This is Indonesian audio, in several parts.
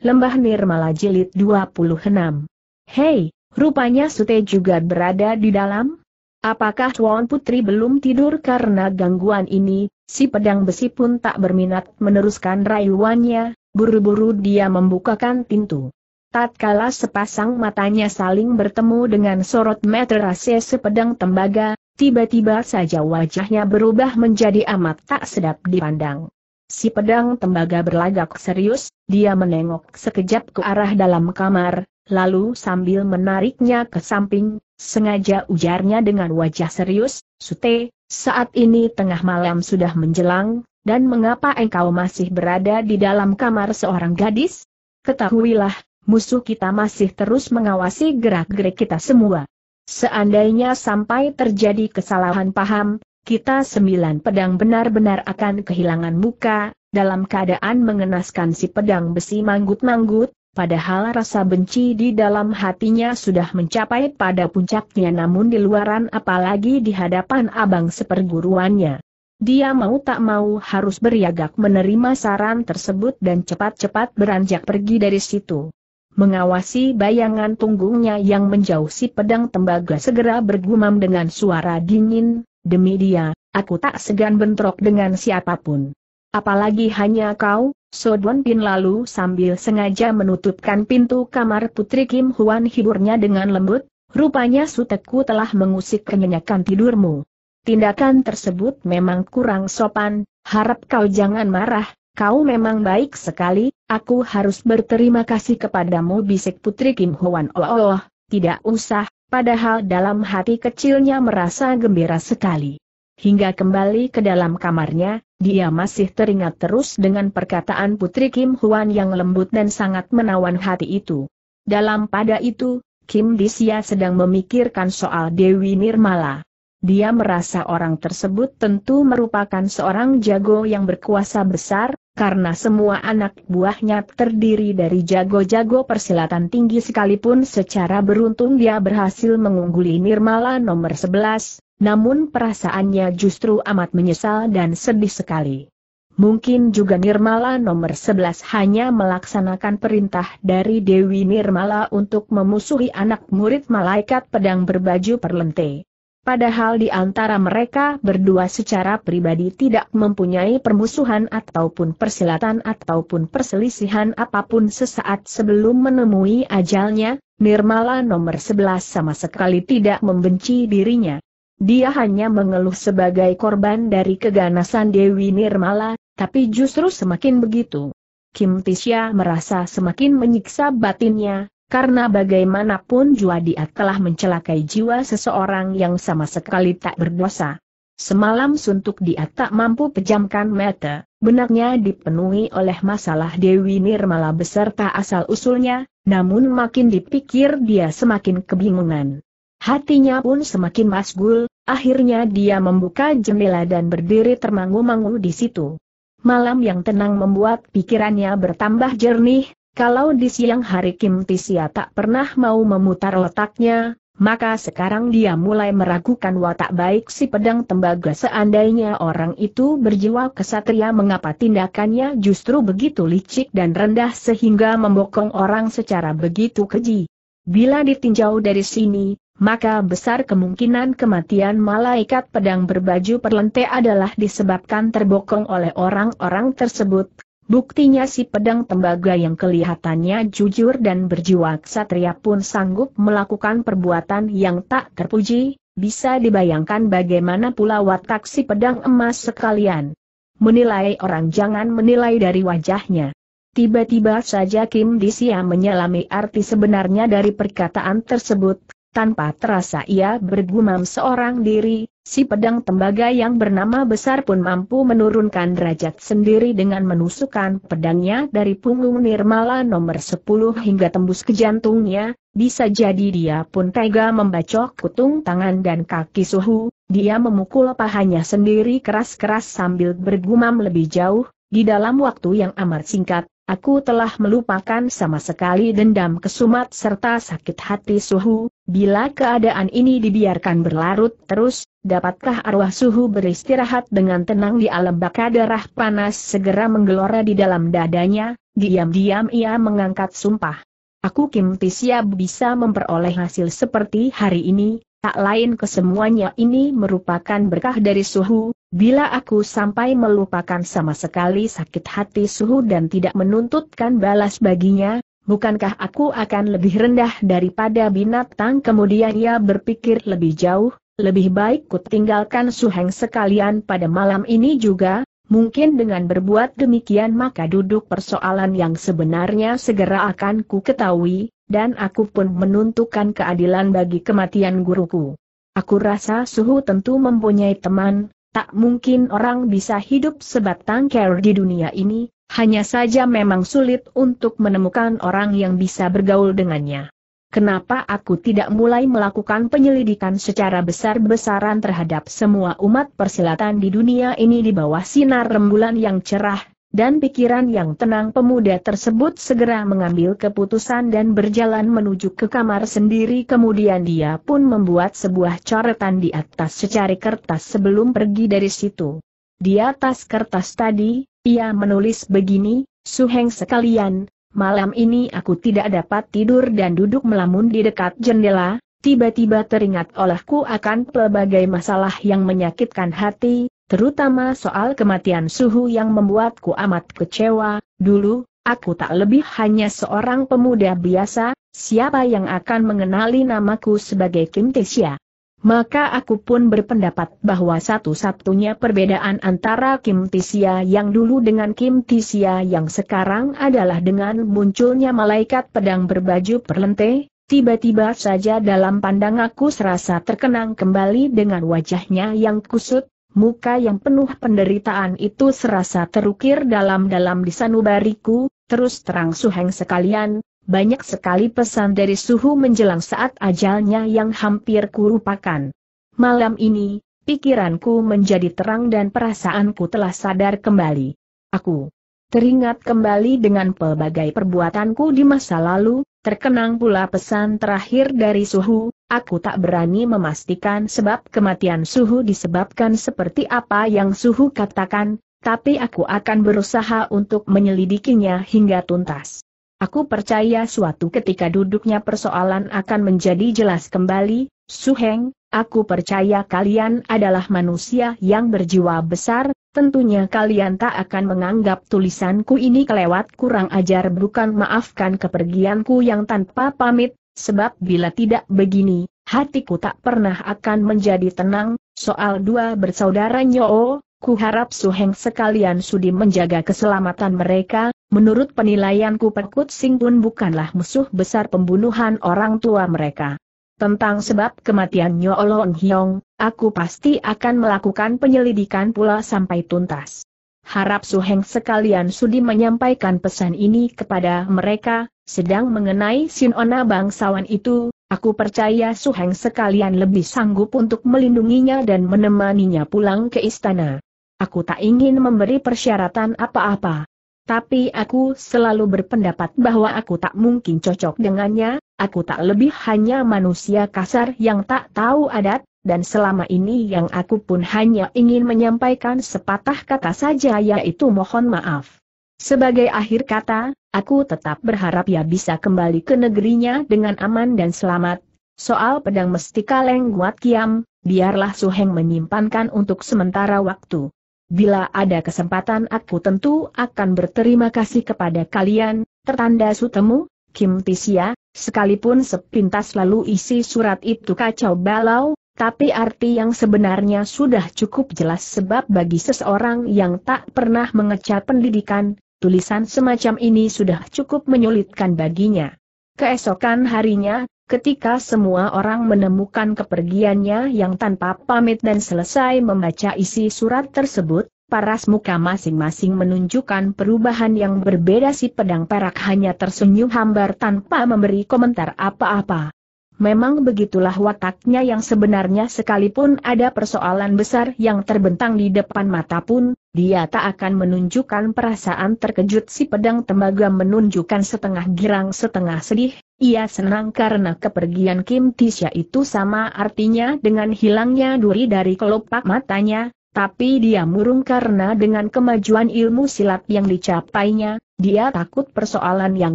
Lembah Nirmala Jilid 26. Hei, rupanya Sute juga berada di dalam? Apakah Tuan Putri belum tidur karena gangguan ini? Si pedang besi pun tak berminat meneruskan rayuannya, buru-buru dia membukakan pintu. Tatkala sepasang matanya saling bertemu dengan sorot meterase sepedang tembaga, tiba-tiba saja wajahnya berubah menjadi amat tak sedap dipandang. Si pedang tembaga berlagak serius, dia menengok sekejap ke arah dalam kamar, lalu sambil menariknya ke samping, sengaja ujarnya dengan wajah serius, Sute, saat ini tengah malam sudah menjelang, dan mengapa engkau masih berada di dalam kamar seorang gadis? Ketahuilah, musuh kita masih terus mengawasi gerak-gerik kita semua. Seandainya sampai terjadi kesalahan paham, kita sembilan pedang benar-benar akan kehilangan muka, dalam keadaan mengenaskan si pedang besi manggut-manggut, padahal rasa benci di dalam hatinya sudah mencapai pada puncaknya namun di luaran apalagi di hadapan abang seperguruannya. Dia mau tak mau harus beriagak menerima saran tersebut dan cepat-cepat beranjak pergi dari situ. Mengawasi bayangan tunggungnya yang menjauh si pedang tembaga segera bergumam dengan suara dingin, Demi dia, aku tak segan bentrok dengan siapapun. Apalagi hanya kau, Sodwon Pin lalu sambil sengaja menutupkan pintu kamar Putri Kim Huan hiburnya dengan lembut, rupanya suteku telah mengusik kenyanyakan tidurmu. Tindakan tersebut memang kurang sopan, harap kau jangan marah, kau memang baik sekali, aku harus berterima kasih kepadamu bisik Putri Kim Hwan. Oh, oh, tidak usah, padahal dalam hati kecilnya merasa gembira sekali. Hingga kembali ke dalam kamarnya, dia masih teringat terus dengan perkataan Putri Kim Huan yang lembut dan sangat menawan hati itu. Dalam pada itu, Kim Disia sedang memikirkan soal Dewi Nirmala. Dia merasa orang tersebut tentu merupakan seorang jago yang berkuasa besar, karena semua anak buahnya terdiri dari jago-jago persilatan tinggi sekalipun secara beruntung dia berhasil mengungguli Nirmala nomor 11, namun perasaannya justru amat menyesal dan sedih sekali. Mungkin juga Nirmala nomor 11 hanya melaksanakan perintah dari Dewi Nirmala untuk memusuhi anak murid malaikat pedang berbaju perlente. Padahal di antara mereka berdua secara pribadi tidak mempunyai permusuhan ataupun persilatan ataupun perselisihan apapun sesaat sebelum menemui ajalnya, Nirmala nomor 11 sama sekali tidak membenci dirinya. Dia hanya mengeluh sebagai korban dari keganasan Dewi Nirmala, tapi justru semakin begitu. Kim Tisya merasa semakin menyiksa batinnya, karena bagaimanapun jua dia telah mencelakai jiwa seseorang yang sama sekali tak berdosa. Semalam suntuk dia tak mampu pejamkan mata, benaknya dipenuhi oleh masalah Dewi Nirmala beserta asal-usulnya, namun makin dipikir dia semakin kebingungan. Hatinya pun semakin masgul, akhirnya dia membuka jendela dan berdiri termangu-mangu di situ. Malam yang tenang membuat pikirannya bertambah jernih, kalau di siang hari Kim Tisia tak pernah mau memutar otaknya, maka sekarang dia mulai meragukan watak baik si pedang tembaga seandainya orang itu berjiwa kesatria mengapa tindakannya justru begitu licik dan rendah sehingga membokong orang secara begitu keji. Bila ditinjau dari sini, maka besar kemungkinan kematian malaikat pedang berbaju perlente adalah disebabkan terbokong oleh orang-orang tersebut, Buktinya si pedang tembaga yang kelihatannya jujur dan berjiwa ksatria pun sanggup melakukan perbuatan yang tak terpuji, bisa dibayangkan bagaimana pula watak si pedang emas sekalian. Menilai orang jangan menilai dari wajahnya. Tiba-tiba saja Kim Disia menyelami arti sebenarnya dari perkataan tersebut, tanpa terasa ia bergumam seorang diri, si pedang tembaga yang bernama besar pun mampu menurunkan derajat sendiri dengan menusukkan pedangnya dari punggung Nirmala nomor 10 hingga tembus ke jantungnya, bisa jadi dia pun tega membacok kutung tangan dan kaki suhu, dia memukul pahanya sendiri keras-keras sambil bergumam lebih jauh, di dalam waktu yang amat singkat, Aku telah melupakan sama sekali dendam kesumat serta sakit hati suhu, bila keadaan ini dibiarkan berlarut terus, dapatkah arwah suhu beristirahat dengan tenang di alam baka darah panas segera menggelora di dalam dadanya, diam-diam ia mengangkat sumpah. Aku Kim Tisya bisa memperoleh hasil seperti hari ini, Tak lain kesemuanya ini merupakan berkah dari suhu, bila aku sampai melupakan sama sekali sakit hati suhu dan tidak menuntutkan balas baginya, bukankah aku akan lebih rendah daripada binatang? Kemudian ia berpikir lebih jauh, lebih baik ku tinggalkan suheng sekalian pada malam ini juga, mungkin dengan berbuat demikian maka duduk persoalan yang sebenarnya segera akan ku ketahui, dan aku pun menentukan keadilan bagi kematian guruku. Aku rasa suhu tentu mempunyai teman, tak mungkin orang bisa hidup sebatang kera di dunia ini, hanya saja memang sulit untuk menemukan orang yang bisa bergaul dengannya. Kenapa aku tidak mulai melakukan penyelidikan secara besar-besaran terhadap semua umat persilatan di dunia ini di bawah sinar rembulan yang cerah, dan pikiran yang tenang pemuda tersebut segera mengambil keputusan dan berjalan menuju ke kamar sendiri kemudian dia pun membuat sebuah coretan di atas secari kertas sebelum pergi dari situ. Di atas kertas tadi, ia menulis begini, Suheng sekalian, malam ini aku tidak dapat tidur dan duduk melamun di dekat jendela, tiba-tiba teringat olehku akan pelbagai masalah yang menyakitkan hati, Terutama soal kematian suhu yang membuatku amat kecewa, dulu, aku tak lebih hanya seorang pemuda biasa, siapa yang akan mengenali namaku sebagai Kim Tisya. Maka aku pun berpendapat bahwa satu-satunya perbedaan antara Kim Tisia yang dulu dengan Kim Tisia yang sekarang adalah dengan munculnya malaikat pedang berbaju perlente, tiba-tiba saja dalam pandang aku serasa terkenang kembali dengan wajahnya yang kusut, muka yang penuh penderitaan itu serasa terukir dalam-dalam di sanubariku, terus terang suheng sekalian, banyak sekali pesan dari suhu menjelang saat ajalnya yang hampir kurupakan. Malam ini, pikiranku menjadi terang dan perasaanku telah sadar kembali. Aku teringat kembali dengan pelbagai perbuatanku di masa lalu, Terkenang pula pesan terakhir dari Suhu, aku tak berani memastikan sebab kematian Suhu disebabkan seperti apa yang Suhu katakan, tapi aku akan berusaha untuk menyelidikinya hingga tuntas. Aku percaya suatu ketika duduknya persoalan akan menjadi jelas kembali, Suheng, aku percaya kalian adalah manusia yang berjiwa besar, Tentunya kalian tak akan menganggap tulisanku ini kelewat kurang ajar bukan maafkan kepergianku yang tanpa pamit, sebab bila tidak begini, hatiku tak pernah akan menjadi tenang, soal dua bersaudara Nyoo, ku harap Suheng sekalian sudi menjaga keselamatan mereka, menurut penilaianku Pekut Sing pun bukanlah musuh besar pembunuhan orang tua mereka. Tentang sebab kematian Nyo Hyong, aku pasti akan melakukan penyelidikan pula sampai tuntas. Harap Suheng sekalian sudi menyampaikan pesan ini kepada mereka, sedang mengenai Sinona bangsawan itu, aku percaya Suheng sekalian lebih sanggup untuk melindunginya dan menemaninya pulang ke istana. Aku tak ingin memberi persyaratan apa-apa, tapi aku selalu berpendapat bahwa aku tak mungkin cocok dengannya, aku tak lebih hanya manusia kasar yang tak tahu adat, dan selama ini yang aku pun hanya ingin menyampaikan sepatah kata saja yaitu mohon maaf. Sebagai akhir kata, aku tetap berharap ia bisa kembali ke negerinya dengan aman dan selamat. Soal pedang mesti kaleng lengguat kiam, biarlah Suheng menyimpankan untuk sementara waktu. Bila ada kesempatan aku tentu akan berterima kasih kepada kalian, tertanda sutemu, Kim Tisya. sekalipun sepintas lalu isi surat itu kacau balau, tapi arti yang sebenarnya sudah cukup jelas sebab bagi seseorang yang tak pernah mengecat pendidikan, tulisan semacam ini sudah cukup menyulitkan baginya. Keesokan harinya, Ketika semua orang menemukan kepergiannya yang tanpa pamit dan selesai membaca isi surat tersebut, paras muka masing-masing menunjukkan perubahan yang berbeda si pedang perak hanya tersenyum hambar tanpa memberi komentar apa-apa. Memang begitulah wataknya yang sebenarnya sekalipun ada persoalan besar yang terbentang di depan mata pun, dia tak akan menunjukkan perasaan terkejut si pedang tembaga menunjukkan setengah girang setengah sedih, ia senang karena kepergian Kim Tisha itu sama artinya dengan hilangnya duri dari kelopak matanya, tapi dia murung karena dengan kemajuan ilmu silat yang dicapainya, dia takut persoalan yang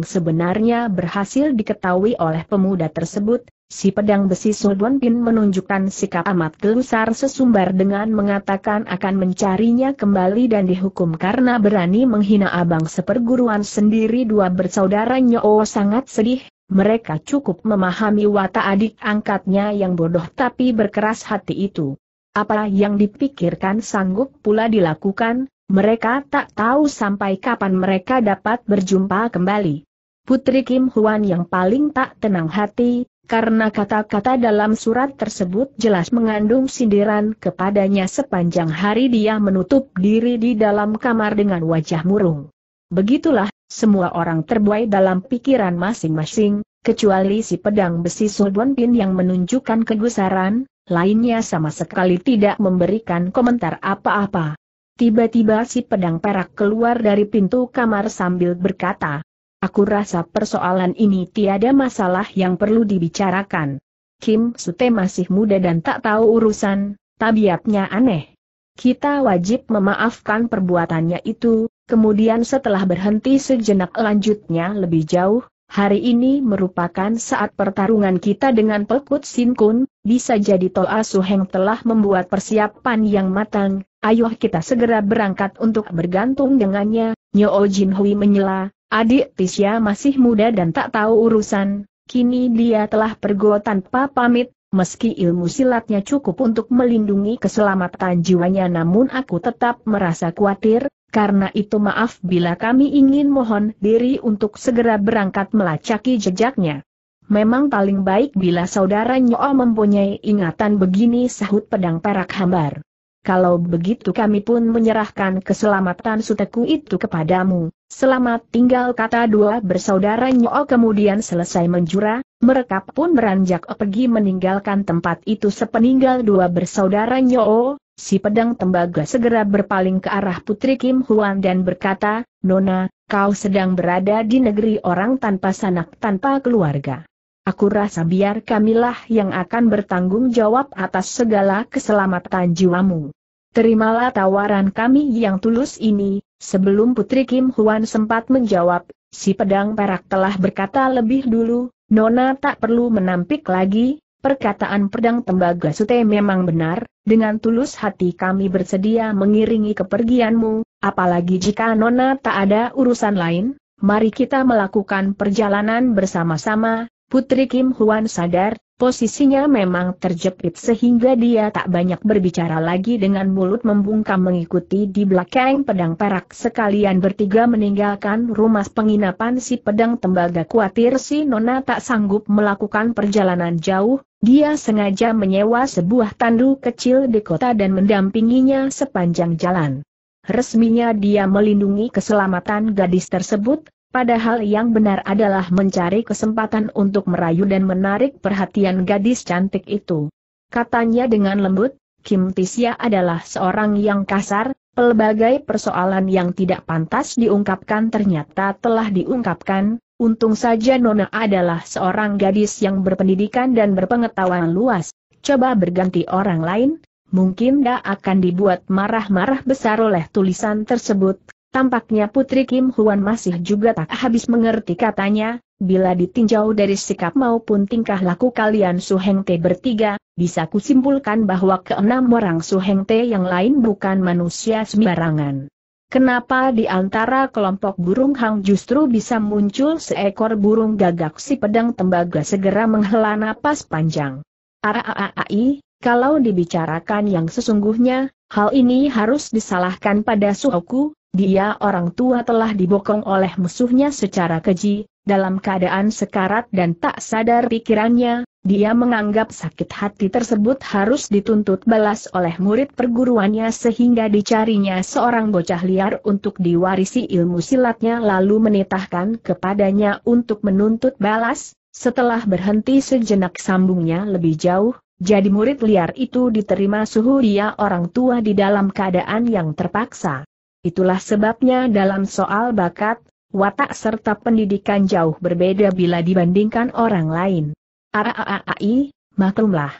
sebenarnya berhasil diketahui oleh pemuda tersebut. Si pedang besi Sudwan Pin menunjukkan sikap amat gelusar sesumbar dengan mengatakan akan mencarinya kembali dan dihukum karena berani menghina abang seperguruan sendiri dua bersaudara oh sangat sedih, mereka cukup memahami watak adik angkatnya yang bodoh tapi berkeras hati itu. Apa yang dipikirkan sanggup pula dilakukan, mereka tak tahu sampai kapan mereka dapat berjumpa kembali. Putri Kim Huan yang paling tak tenang hati, karena kata-kata dalam surat tersebut jelas mengandung sindiran kepadanya sepanjang hari dia menutup diri di dalam kamar dengan wajah murung. Begitulah, semua orang terbuai dalam pikiran masing-masing, kecuali si pedang besi Sulbon Pin yang menunjukkan kegusaran, lainnya sama sekali tidak memberikan komentar apa-apa. Tiba-tiba si pedang perak keluar dari pintu kamar sambil berkata, Aku rasa persoalan ini tiada masalah yang perlu dibicarakan. Kim Sute masih muda dan tak tahu urusan, tabiatnya aneh. Kita wajib memaafkan perbuatannya itu, kemudian setelah berhenti sejenak lanjutnya lebih jauh, Hari ini merupakan saat pertarungan kita dengan Pekut Sin Kun, bisa jadi Toa Suheng telah membuat persiapan yang matang, ayo kita segera berangkat untuk bergantung dengannya, Nyo Jin Hui menyela, adik Tisya masih muda dan tak tahu urusan, kini dia telah pergo tanpa pamit, meski ilmu silatnya cukup untuk melindungi keselamatan jiwanya namun aku tetap merasa khawatir, karena itu maaf bila kami ingin mohon diri untuk segera berangkat melacaki jejaknya. Memang paling baik bila saudara Nyo mempunyai ingatan begini sahut pedang perak hambar. Kalau begitu kami pun menyerahkan keselamatan suteku itu kepadamu. Selamat tinggal kata dua bersaudara Nyo kemudian selesai menjura, mereka pun beranjak pergi meninggalkan tempat itu sepeninggal dua bersaudara Nyo, Si pedang tembaga segera berpaling ke arah Putri Kim Huan dan berkata, Nona, kau sedang berada di negeri orang tanpa sanak tanpa keluarga. Aku rasa biar kamilah yang akan bertanggung jawab atas segala keselamatan jiwamu. Terimalah tawaran kami yang tulus ini, sebelum Putri Kim Huan sempat menjawab, si pedang perak telah berkata lebih dulu, Nona tak perlu menampik lagi, Perkataan pedang tembaga sute memang benar, dengan tulus hati kami bersedia mengiringi kepergianmu, apalagi jika Nona tak ada urusan lain, mari kita melakukan perjalanan bersama-sama. Putri Kim Huan sadar, posisinya memang terjepit sehingga dia tak banyak berbicara lagi dengan mulut membungkam mengikuti di belakang pedang perak sekalian bertiga meninggalkan rumah penginapan si pedang tembaga khawatir si Nona tak sanggup melakukan perjalanan jauh, dia sengaja menyewa sebuah tandu kecil di kota dan mendampinginya sepanjang jalan. Resminya dia melindungi keselamatan gadis tersebut, padahal yang benar adalah mencari kesempatan untuk merayu dan menarik perhatian gadis cantik itu. Katanya dengan lembut, Kim Tisya adalah seorang yang kasar, pelbagai persoalan yang tidak pantas diungkapkan ternyata telah diungkapkan, Untung saja Nona adalah seorang gadis yang berpendidikan dan berpengetahuan luas. Coba berganti orang lain, mungkin dia akan dibuat marah-marah besar oleh tulisan tersebut. Tampaknya Putri Kim Huan masih juga tak habis mengerti katanya, bila ditinjau dari sikap maupun tingkah laku kalian Su Heng Te bertiga, bisa kusimpulkan bahwa keenam orang Su Heng Te yang lain bukan manusia sembarangan. Kenapa di antara kelompok burung hang justru bisa muncul seekor burung gagak si pedang tembaga segera menghela napas panjang? Araaai, kalau dibicarakan yang sesungguhnya, hal ini harus disalahkan pada suhuku, dia orang tua telah dibokong oleh musuhnya secara keji, dalam keadaan sekarat dan tak sadar pikirannya, dia menganggap sakit hati tersebut harus dituntut balas oleh murid perguruannya sehingga dicarinya seorang bocah liar untuk diwarisi ilmu silatnya lalu menitahkan kepadanya untuk menuntut balas, setelah berhenti sejenak sambungnya lebih jauh, jadi murid liar itu diterima suhu dia orang tua di dalam keadaan yang terpaksa. Itulah sebabnya dalam soal bakat, watak serta pendidikan jauh berbeda bila dibandingkan orang lain. Araaai, maklumlah.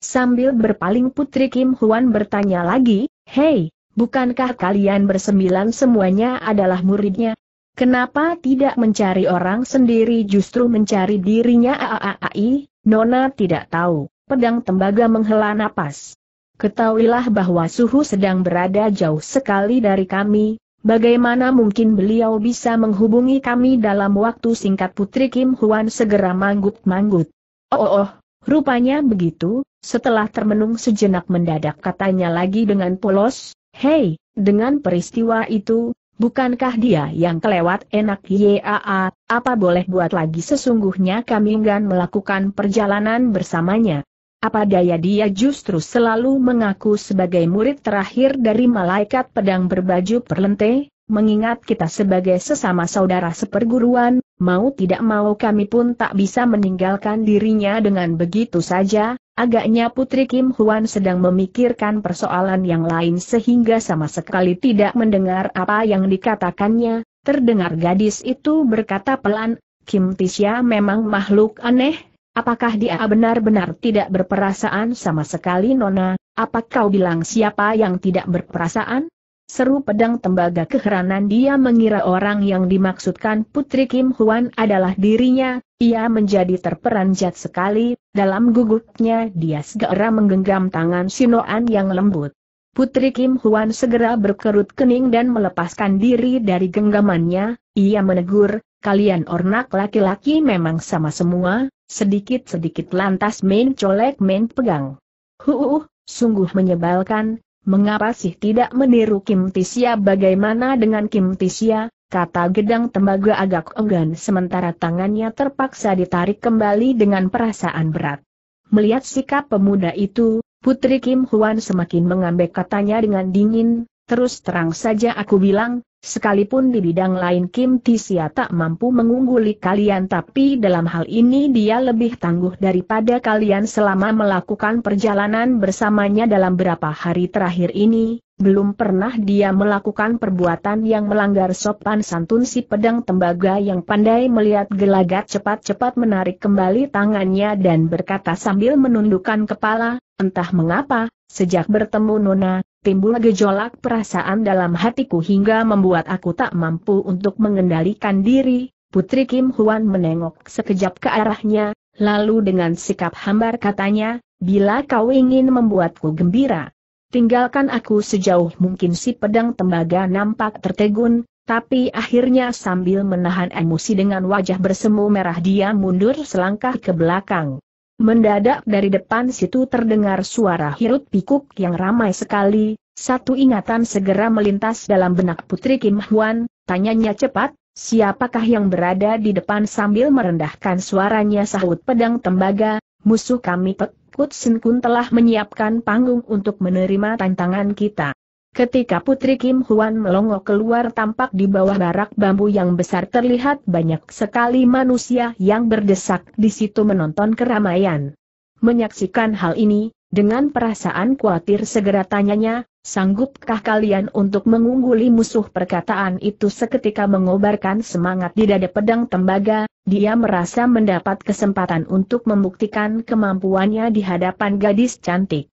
Sambil berpaling Putri Kim Huan bertanya lagi, Hei, bukankah kalian bersembilan semuanya adalah muridnya? Kenapa tidak mencari orang sendiri justru mencari dirinya Aaai, Nona tidak tahu, pedang tembaga menghela napas. Ketahuilah bahwa suhu sedang berada jauh sekali dari kami, Bagaimana mungkin beliau bisa menghubungi kami dalam waktu singkat Putri Kim Huan segera manggut-manggut. Oh, oh, oh, rupanya begitu, setelah termenung sejenak mendadak katanya lagi dengan polos, Hei, dengan peristiwa itu, bukankah dia yang kelewat enak YAA, apa boleh buat lagi sesungguhnya kami enggan melakukan perjalanan bersamanya. Apa daya dia justru selalu mengaku sebagai murid terakhir dari malaikat pedang berbaju perlente, mengingat kita sebagai sesama saudara seperguruan, mau tidak mau kami pun tak bisa meninggalkan dirinya dengan begitu saja, agaknya Putri Kim Huan sedang memikirkan persoalan yang lain sehingga sama sekali tidak mendengar apa yang dikatakannya, terdengar gadis itu berkata pelan, Kim Tisya memang makhluk aneh, apakah dia benar-benar tidak berperasaan sama sekali Nona, apa kau bilang siapa yang tidak berperasaan? Seru pedang tembaga keheranan dia mengira orang yang dimaksudkan Putri Kim Huan adalah dirinya, ia menjadi terperanjat sekali, dalam gugupnya dia segera menggenggam tangan Sinoan yang lembut. Putri Kim Huan segera berkerut kening dan melepaskan diri dari genggamannya, ia menegur, kalian ornak laki-laki memang sama semua, sedikit-sedikit lantas main colek main pegang. Huuuh, sungguh menyebalkan, Mengapa sih tidak meniru Kim Tisia bagaimana dengan Kim Tisia, kata gedang tembaga agak enggan sementara tangannya terpaksa ditarik kembali dengan perasaan berat. Melihat sikap pemuda itu, Putri Kim Huan semakin mengambek katanya dengan dingin, terus terang saja aku bilang, Sekalipun di bidang lain Kim Tisia tak mampu mengungguli kalian tapi dalam hal ini dia lebih tangguh daripada kalian selama melakukan perjalanan bersamanya dalam berapa hari terakhir ini, belum pernah dia melakukan perbuatan yang melanggar sopan santun si pedang tembaga yang pandai melihat gelagat cepat-cepat menarik kembali tangannya dan berkata sambil menundukkan kepala, entah mengapa, sejak bertemu Nona, timbul gejolak perasaan dalam hatiku hingga membuat aku tak mampu untuk mengendalikan diri. Putri Kim Huan menengok sekejap ke arahnya, lalu dengan sikap hambar katanya, bila kau ingin membuatku gembira, tinggalkan aku sejauh mungkin si pedang tembaga nampak tertegun, tapi akhirnya sambil menahan emosi dengan wajah bersemu merah dia mundur selangkah ke belakang. Mendadak dari depan situ terdengar suara hirup pikuk yang ramai sekali, satu ingatan segera melintas dalam benak Putri Kim Hwan, tanyanya cepat, siapakah yang berada di depan sambil merendahkan suaranya sahut pedang tembaga, musuh kami Pek Kut telah menyiapkan panggung untuk menerima tantangan kita. Ketika Putri Kim Huan melongo keluar tampak di bawah barak bambu yang besar terlihat banyak sekali manusia yang berdesak di situ menonton keramaian. Menyaksikan hal ini, dengan perasaan khawatir segera tanyanya, sanggupkah kalian untuk mengungguli musuh perkataan itu seketika mengobarkan semangat di dada pedang tembaga, dia merasa mendapat kesempatan untuk membuktikan kemampuannya di hadapan gadis cantik.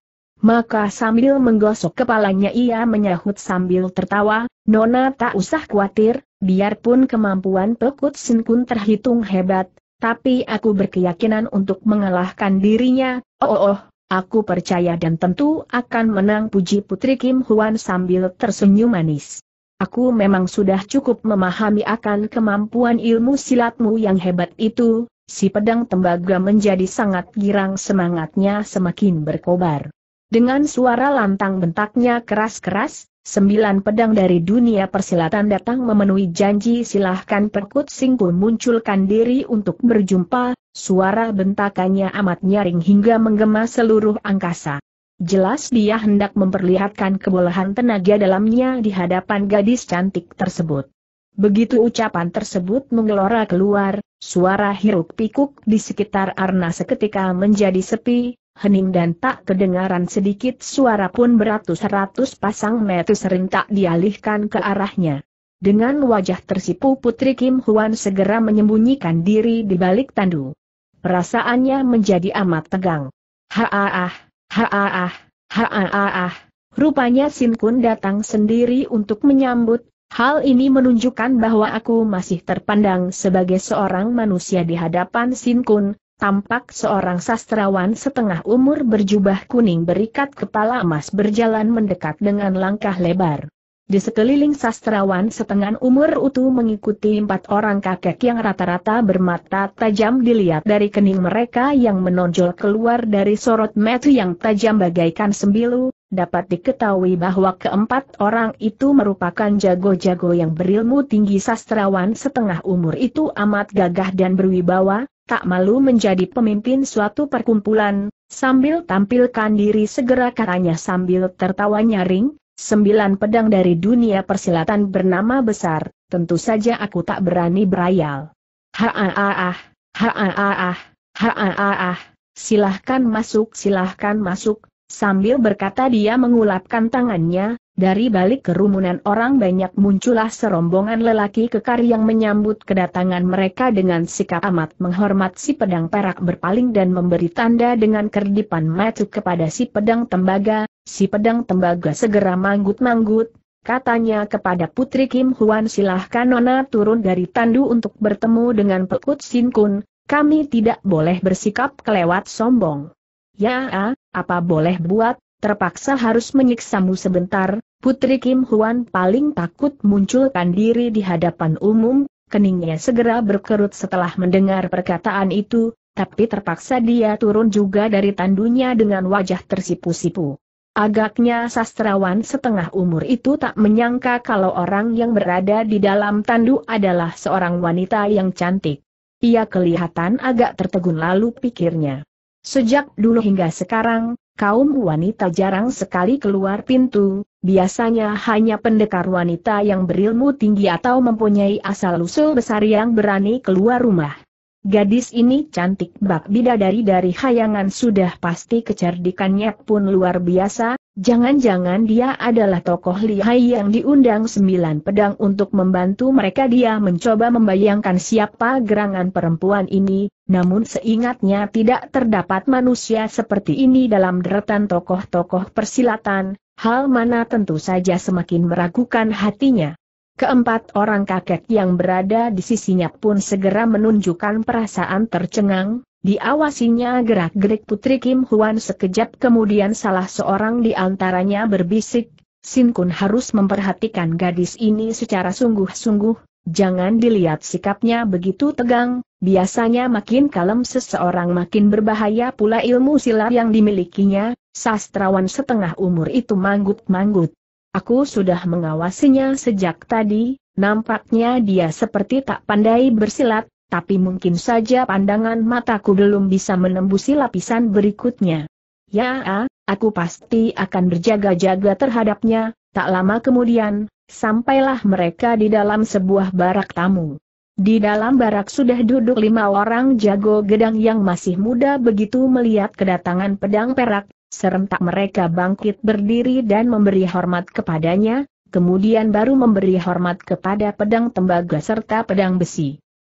Maka sambil menggosok kepalanya ia menyahut sambil tertawa, Nona tak usah khawatir, biarpun kemampuan Pekut Sinkun terhitung hebat, tapi aku berkeyakinan untuk mengalahkan dirinya, oh oh, oh aku percaya dan tentu akan menang puji Putri Kim Huan sambil tersenyum manis. Aku memang sudah cukup memahami akan kemampuan ilmu silatmu yang hebat itu, si pedang tembaga menjadi sangat girang semangatnya semakin berkobar. Dengan suara lantang bentaknya keras-keras, sembilan pedang dari dunia persilatan datang memenuhi janji silahkan perkut singku munculkan diri untuk berjumpa, suara bentakannya amat nyaring hingga menggema seluruh angkasa. Jelas dia hendak memperlihatkan kebolehan tenaga dalamnya di hadapan gadis cantik tersebut. Begitu ucapan tersebut mengelora keluar, suara hiruk pikuk di sekitar Arna seketika menjadi sepi, hening dan tak kedengaran sedikit suara pun beratus-ratus pasang mata serentak dialihkan ke arahnya. Dengan wajah tersipu Putri Kim Huan segera menyembunyikan diri di balik tandu. Perasaannya menjadi amat tegang. Haaah, haaah, haaah, rupanya Sin Kun datang sendiri untuk menyambut Hal ini menunjukkan bahwa aku masih terpandang sebagai seorang manusia di hadapan Sin Kun, Tampak seorang sastrawan setengah umur berjubah kuning berikat kepala emas berjalan mendekat dengan langkah lebar. Di sekeliling sastrawan setengah umur utuh mengikuti empat orang kakek yang rata-rata bermata tajam dilihat dari kening mereka yang menonjol keluar dari sorot metu yang tajam bagaikan sembilu, dapat diketahui bahwa keempat orang itu merupakan jago-jago yang berilmu tinggi sastrawan setengah umur itu amat gagah dan berwibawa, tak malu menjadi pemimpin suatu perkumpulan, sambil tampilkan diri segera karanya sambil tertawa nyaring, sembilan pedang dari dunia persilatan bernama besar, tentu saja aku tak berani berayal. Ha-ah-ah, ha-ah-ah, ha-ah-ah, silahkan masuk silahkan masuk, Sambil berkata dia mengulapkan tangannya, dari balik kerumunan orang banyak muncullah serombongan lelaki kekar yang menyambut kedatangan mereka dengan sikap amat menghormat si pedang perak berpaling dan memberi tanda dengan kerdipan mata kepada si pedang tembaga, si pedang tembaga segera manggut-manggut, katanya kepada Putri Kim Huan silahkan Nona turun dari tandu untuk bertemu dengan Pekut Sin Kun, kami tidak boleh bersikap kelewat sombong. Ya, ah, apa boleh buat, terpaksa harus menyiksamu sebentar, Putri Kim Huan paling takut munculkan diri di hadapan umum, keningnya segera berkerut setelah mendengar perkataan itu, tapi terpaksa dia turun juga dari tandunya dengan wajah tersipu-sipu. Agaknya sastrawan setengah umur itu tak menyangka kalau orang yang berada di dalam tandu adalah seorang wanita yang cantik. Ia kelihatan agak tertegun lalu pikirnya. Sejak dulu hingga sekarang, kaum wanita jarang sekali keluar pintu, biasanya hanya pendekar wanita yang berilmu tinggi atau mempunyai asal-usul besar yang berani keluar rumah. Gadis ini cantik bak bidadari dari hayangan sudah pasti kecerdikannya pun luar biasa, Jangan-jangan dia adalah tokoh lihai yang diundang sembilan pedang untuk membantu mereka dia mencoba membayangkan siapa gerangan perempuan ini, namun seingatnya tidak terdapat manusia seperti ini dalam deretan tokoh-tokoh persilatan, hal mana tentu saja semakin meragukan hatinya. Keempat orang kakek yang berada di sisinya pun segera menunjukkan perasaan tercengang, Diawasinya gerak-gerik Putri Kim Huan sekejap kemudian salah seorang di antaranya berbisik, Sin Kun harus memperhatikan gadis ini secara sungguh-sungguh, jangan dilihat sikapnya begitu tegang, biasanya makin kalem seseorang makin berbahaya pula ilmu silat yang dimilikinya, sastrawan setengah umur itu manggut-manggut. Aku sudah mengawasinya sejak tadi, nampaknya dia seperti tak pandai bersilat, tapi mungkin saja pandangan mataku belum bisa menembusi lapisan berikutnya. Ya, aku pasti akan berjaga-jaga terhadapnya, tak lama kemudian, sampailah mereka di dalam sebuah barak tamu. Di dalam barak sudah duduk lima orang jago gedang yang masih muda begitu melihat kedatangan pedang perak, serentak mereka bangkit berdiri dan memberi hormat kepadanya, kemudian baru memberi hormat kepada pedang tembaga serta pedang besi.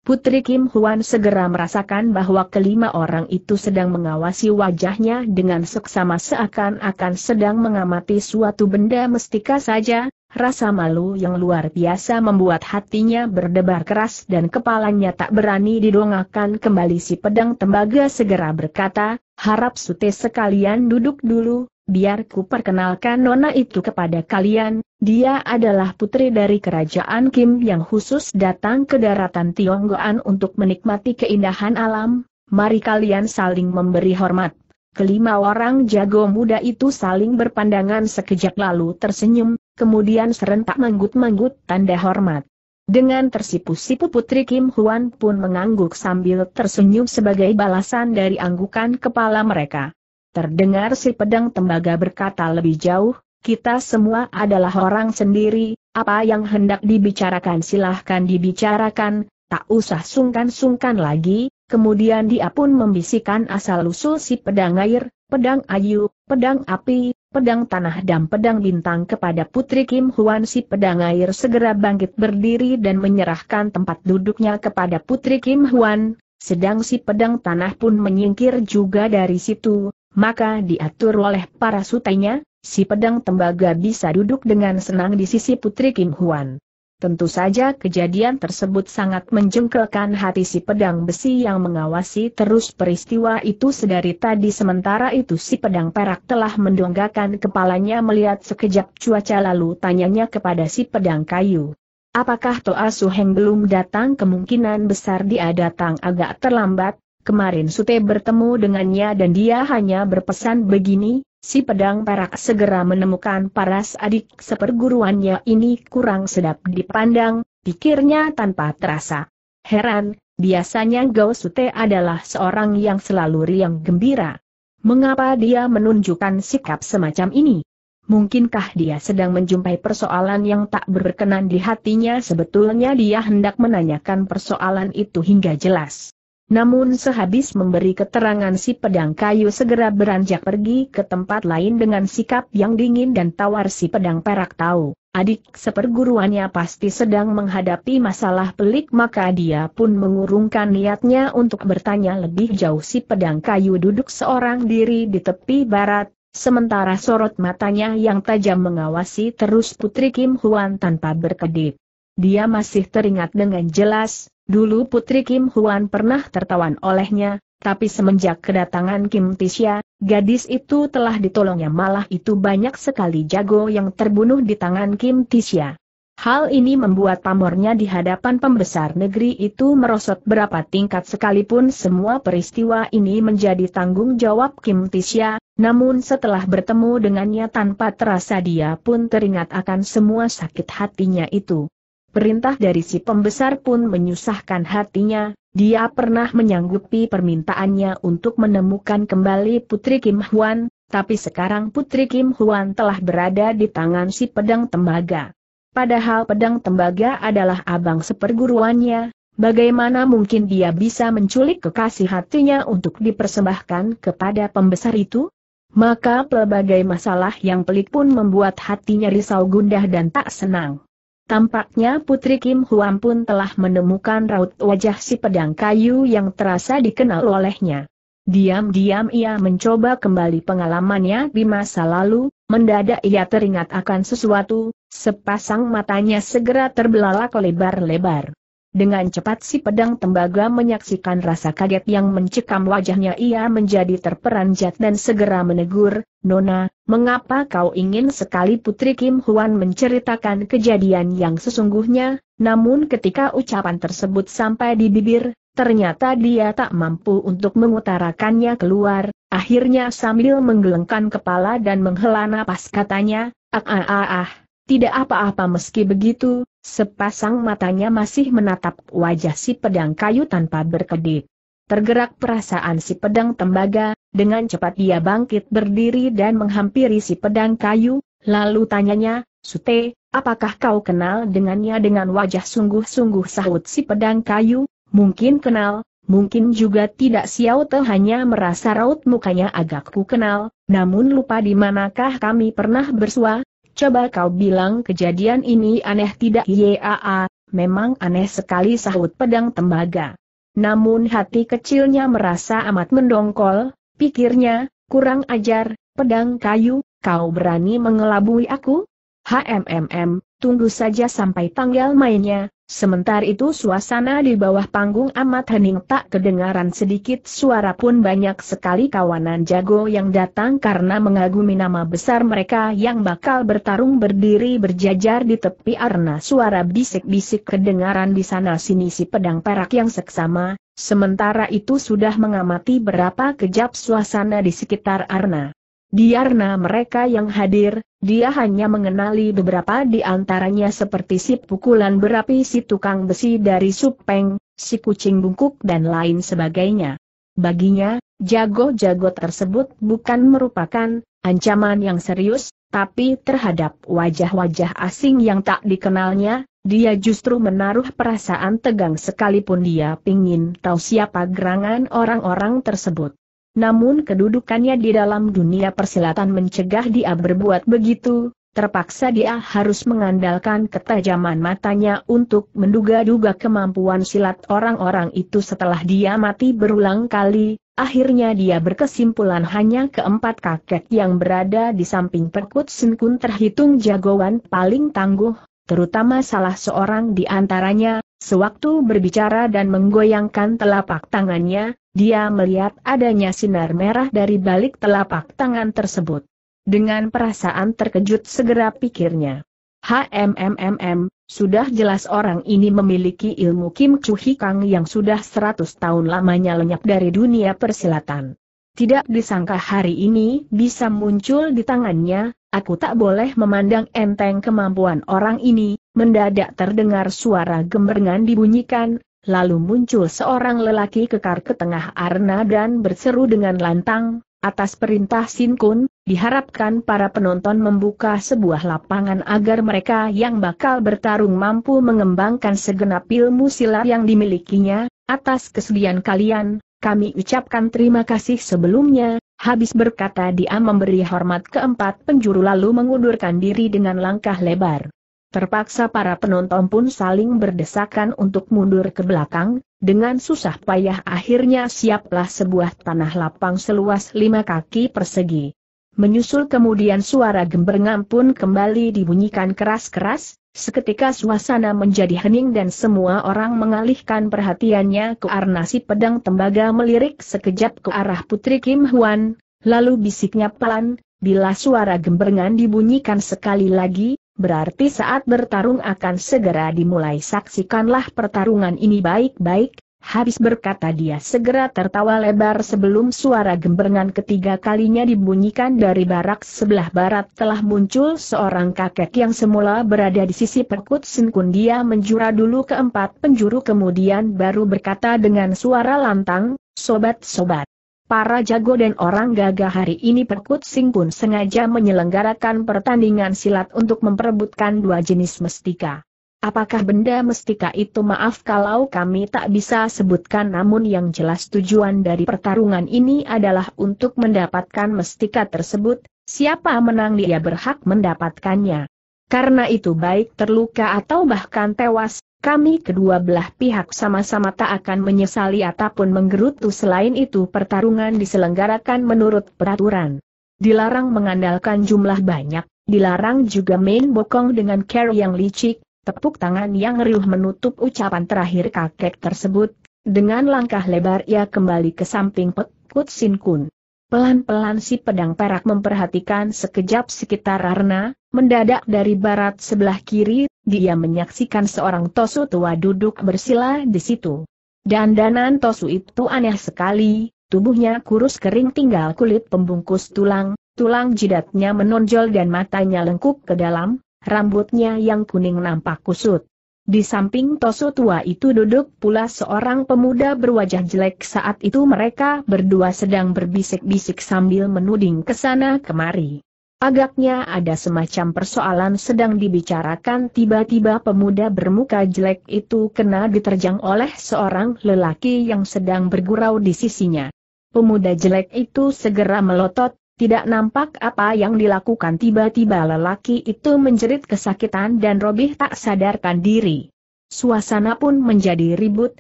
Putri Kim Huan segera merasakan bahwa kelima orang itu sedang mengawasi wajahnya dengan seksama seakan-akan sedang mengamati suatu benda mestika saja, rasa malu yang luar biasa membuat hatinya berdebar keras dan kepalanya tak berani didongakan kembali si pedang tembaga segera berkata, harap sute sekalian duduk dulu, biar ku perkenalkan nona itu kepada kalian, dia adalah putri dari kerajaan Kim yang khusus datang ke daratan Tionggoan untuk menikmati keindahan alam, mari kalian saling memberi hormat. Kelima orang jago muda itu saling berpandangan sekejap lalu tersenyum, kemudian serentak manggut-manggut tanda hormat. Dengan tersipu-sipu Putri Kim Huan pun mengangguk sambil tersenyum sebagai balasan dari anggukan kepala mereka. Terdengar si pedang tembaga berkata lebih jauh, kita semua adalah orang sendiri, apa yang hendak dibicarakan silahkan dibicarakan, tak usah sungkan-sungkan lagi, kemudian dia pun membisikkan asal-usul si pedang air, pedang ayu, pedang api, pedang tanah dan pedang bintang kepada Putri Kim Huan si pedang air segera bangkit berdiri dan menyerahkan tempat duduknya kepada Putri Kim Huan, sedang si pedang tanah pun menyingkir juga dari situ, maka diatur oleh para sutainya, si pedang tembaga bisa duduk dengan senang di sisi Putri Kim Huan. Tentu saja kejadian tersebut sangat menjengkelkan hati si pedang besi yang mengawasi terus peristiwa itu sedari tadi sementara itu si pedang perak telah mendonggakan kepalanya melihat sekejap cuaca lalu tanyanya kepada si pedang kayu. Apakah Toa Suheng belum datang kemungkinan besar dia datang agak terlambat, Kemarin Sute bertemu dengannya dan dia hanya berpesan begini, si pedang perak segera menemukan paras adik seperguruannya ini kurang sedap dipandang, pikirnya tanpa terasa. Heran, biasanya Gao Sute adalah seorang yang selalu riang gembira. Mengapa dia menunjukkan sikap semacam ini? Mungkinkah dia sedang menjumpai persoalan yang tak berkenan di hatinya sebetulnya dia hendak menanyakan persoalan itu hingga jelas. Namun sehabis memberi keterangan si pedang kayu segera beranjak pergi ke tempat lain dengan sikap yang dingin dan tawar si pedang perak tahu. Adik seperguruannya pasti sedang menghadapi masalah pelik maka dia pun mengurungkan niatnya untuk bertanya lebih jauh si pedang kayu duduk seorang diri di tepi barat, sementara sorot matanya yang tajam mengawasi terus Putri Kim Huan tanpa berkedip. Dia masih teringat dengan jelas, Dulu putri Kim Huan pernah tertawan olehnya, tapi semenjak kedatangan Kim Tisya, gadis itu telah ditolongnya malah itu banyak sekali jago yang terbunuh di tangan Kim Tisya. Hal ini membuat pamornya di hadapan pembesar negeri itu merosot berapa tingkat sekalipun semua peristiwa ini menjadi tanggung jawab Kim Tisya. namun setelah bertemu dengannya tanpa terasa dia pun teringat akan semua sakit hatinya itu. Perintah dari si pembesar pun menyusahkan hatinya, dia pernah menyanggupi permintaannya untuk menemukan kembali Putri Kim Hwan, tapi sekarang Putri Kim Hwan telah berada di tangan si pedang tembaga. Padahal pedang tembaga adalah abang seperguruannya, Bagaimana mungkin dia bisa menculik kekasih hatinya untuk dipersembahkan kepada pembesar itu? Maka pelbagai masalah yang pelik pun membuat hatinya risau gundah dan tak senang. Tampaknya Putri Kim Huam pun telah menemukan raut wajah si pedang kayu yang terasa dikenal olehnya. Diam-diam ia mencoba kembali pengalamannya di masa lalu, mendadak ia teringat akan sesuatu, sepasang matanya segera terbelalak lebar-lebar. Dengan cepat si pedang tembaga menyaksikan rasa kaget yang mencekam wajahnya ia menjadi terperanjat dan segera menegur, Nona, Mengapa kau ingin sekali Putri Kim Huan menceritakan kejadian yang sesungguhnya, namun ketika ucapan tersebut sampai di bibir, ternyata dia tak mampu untuk mengutarakannya keluar, akhirnya sambil menggelengkan kepala dan menghela napas katanya, ah ah ah ah, tidak apa-apa meski begitu, sepasang matanya masih menatap wajah si pedang kayu tanpa berkedip. Tergerak perasaan si pedang tembaga, dengan cepat dia bangkit berdiri dan menghampiri si pedang kayu, lalu tanyanya, Sute, apakah kau kenal dengannya dengan wajah sungguh-sungguh sahut si pedang kayu? Mungkin kenal, mungkin juga tidak Xiao teh hanya merasa raut mukanya agak ku kenal, namun lupa di manakah kami pernah bersua, Coba kau bilang kejadian ini aneh tidak? Yaa, memang aneh sekali sahut pedang tembaga. Namun hati kecilnya merasa amat mendongkol, pikirnya, kurang ajar, pedang kayu, kau berani mengelabui aku? HMMM, tunggu saja sampai tanggal mainnya, Sementara itu suasana di bawah panggung amat hening tak kedengaran sedikit suara pun banyak sekali kawanan jago yang datang karena mengagumi nama besar mereka yang bakal bertarung berdiri berjajar di tepi arena suara bisik-bisik kedengaran di sana sini si pedang perak yang seksama, sementara itu sudah mengamati berapa kejap suasana di sekitar arena. Biarna mereka yang hadir, dia hanya mengenali beberapa di antaranya seperti si pukulan berapi si tukang besi dari Supeng, si kucing bungkuk dan lain sebagainya. Baginya, jago-jago tersebut bukan merupakan ancaman yang serius, tapi terhadap wajah-wajah asing yang tak dikenalnya, dia justru menaruh perasaan tegang sekalipun dia pingin tahu siapa gerangan orang-orang tersebut namun kedudukannya di dalam dunia persilatan mencegah dia berbuat begitu, terpaksa dia harus mengandalkan ketajaman matanya untuk menduga-duga kemampuan silat orang-orang itu setelah dia mati berulang kali, akhirnya dia berkesimpulan hanya keempat kakek yang berada di samping Perkut Senkun terhitung jagoan paling tangguh, terutama salah seorang di antaranya, Sewaktu berbicara dan menggoyangkan telapak tangannya, dia melihat adanya sinar merah dari balik telapak tangan tersebut. Dengan perasaan terkejut segera pikirnya. HMMMM, sudah jelas orang ini memiliki ilmu Kim Chu Hikang yang sudah 100 tahun lamanya lenyap dari dunia persilatan. Tidak disangka hari ini bisa muncul di tangannya, aku tak boleh memandang enteng kemampuan orang ini, Mendadak terdengar suara gemerengan dibunyikan, lalu muncul seorang lelaki kekar ke tengah arena dan berseru dengan lantang, atas perintah Sin Kun, diharapkan para penonton membuka sebuah lapangan agar mereka yang bakal bertarung mampu mengembangkan segenap ilmu silat yang dimilikinya, atas kesedihan kalian, kami ucapkan terima kasih sebelumnya, habis berkata dia memberi hormat keempat penjuru lalu mengundurkan diri dengan langkah lebar. Terpaksa para penonton pun saling berdesakan untuk mundur ke belakang, dengan susah payah akhirnya siaplah sebuah tanah lapang seluas lima kaki persegi. Menyusul kemudian suara gembrengam pun kembali dibunyikan keras-keras, seketika suasana menjadi hening dan semua orang mengalihkan perhatiannya ke arnasi pedang tembaga melirik sekejap ke arah Putri Kim Hwan. lalu bisiknya pelan, bila suara gembrengan dibunyikan sekali lagi, berarti saat bertarung akan segera dimulai saksikanlah pertarungan ini baik-baik, habis berkata dia segera tertawa lebar sebelum suara gemberengan ketiga kalinya dibunyikan dari barak sebelah barat telah muncul seorang kakek yang semula berada di sisi perkut sinkun dia menjura dulu keempat penjuru kemudian baru berkata dengan suara lantang, sobat-sobat. Para jago dan orang gagah hari ini Perkut Sing pun sengaja menyelenggarakan pertandingan silat untuk memperebutkan dua jenis mestika. Apakah benda mestika itu maaf kalau kami tak bisa sebutkan namun yang jelas tujuan dari pertarungan ini adalah untuk mendapatkan mestika tersebut, siapa menang dia berhak mendapatkannya. Karena itu baik terluka atau bahkan tewas, kami kedua belah pihak sama-sama tak akan menyesali ataupun menggerutu selain itu pertarungan diselenggarakan menurut peraturan. Dilarang mengandalkan jumlah banyak, dilarang juga main bokong dengan care yang licik, tepuk tangan yang riuh menutup ucapan terakhir kakek tersebut, dengan langkah lebar ia kembali ke samping pekut Kut Sin Kun. Pelan-pelan si pedang perak memperhatikan sekejap sekitar Arna, mendadak dari barat sebelah kiri dia menyaksikan seorang Tosu tua duduk bersila di situ. Dandanan Tosu itu aneh sekali, tubuhnya kurus kering tinggal kulit pembungkus tulang, tulang jidatnya menonjol dan matanya lengkuk ke dalam, rambutnya yang kuning nampak kusut. Di samping Tosu tua itu duduk pula seorang pemuda berwajah jelek saat itu mereka berdua sedang berbisik-bisik sambil menuding ke sana kemari. Agaknya ada semacam persoalan sedang dibicarakan tiba-tiba pemuda bermuka jelek itu kena diterjang oleh seorang lelaki yang sedang bergurau di sisinya. Pemuda jelek itu segera melotot, tidak nampak apa yang dilakukan tiba-tiba lelaki itu menjerit kesakitan dan Robih tak sadarkan diri. Suasana pun menjadi ribut,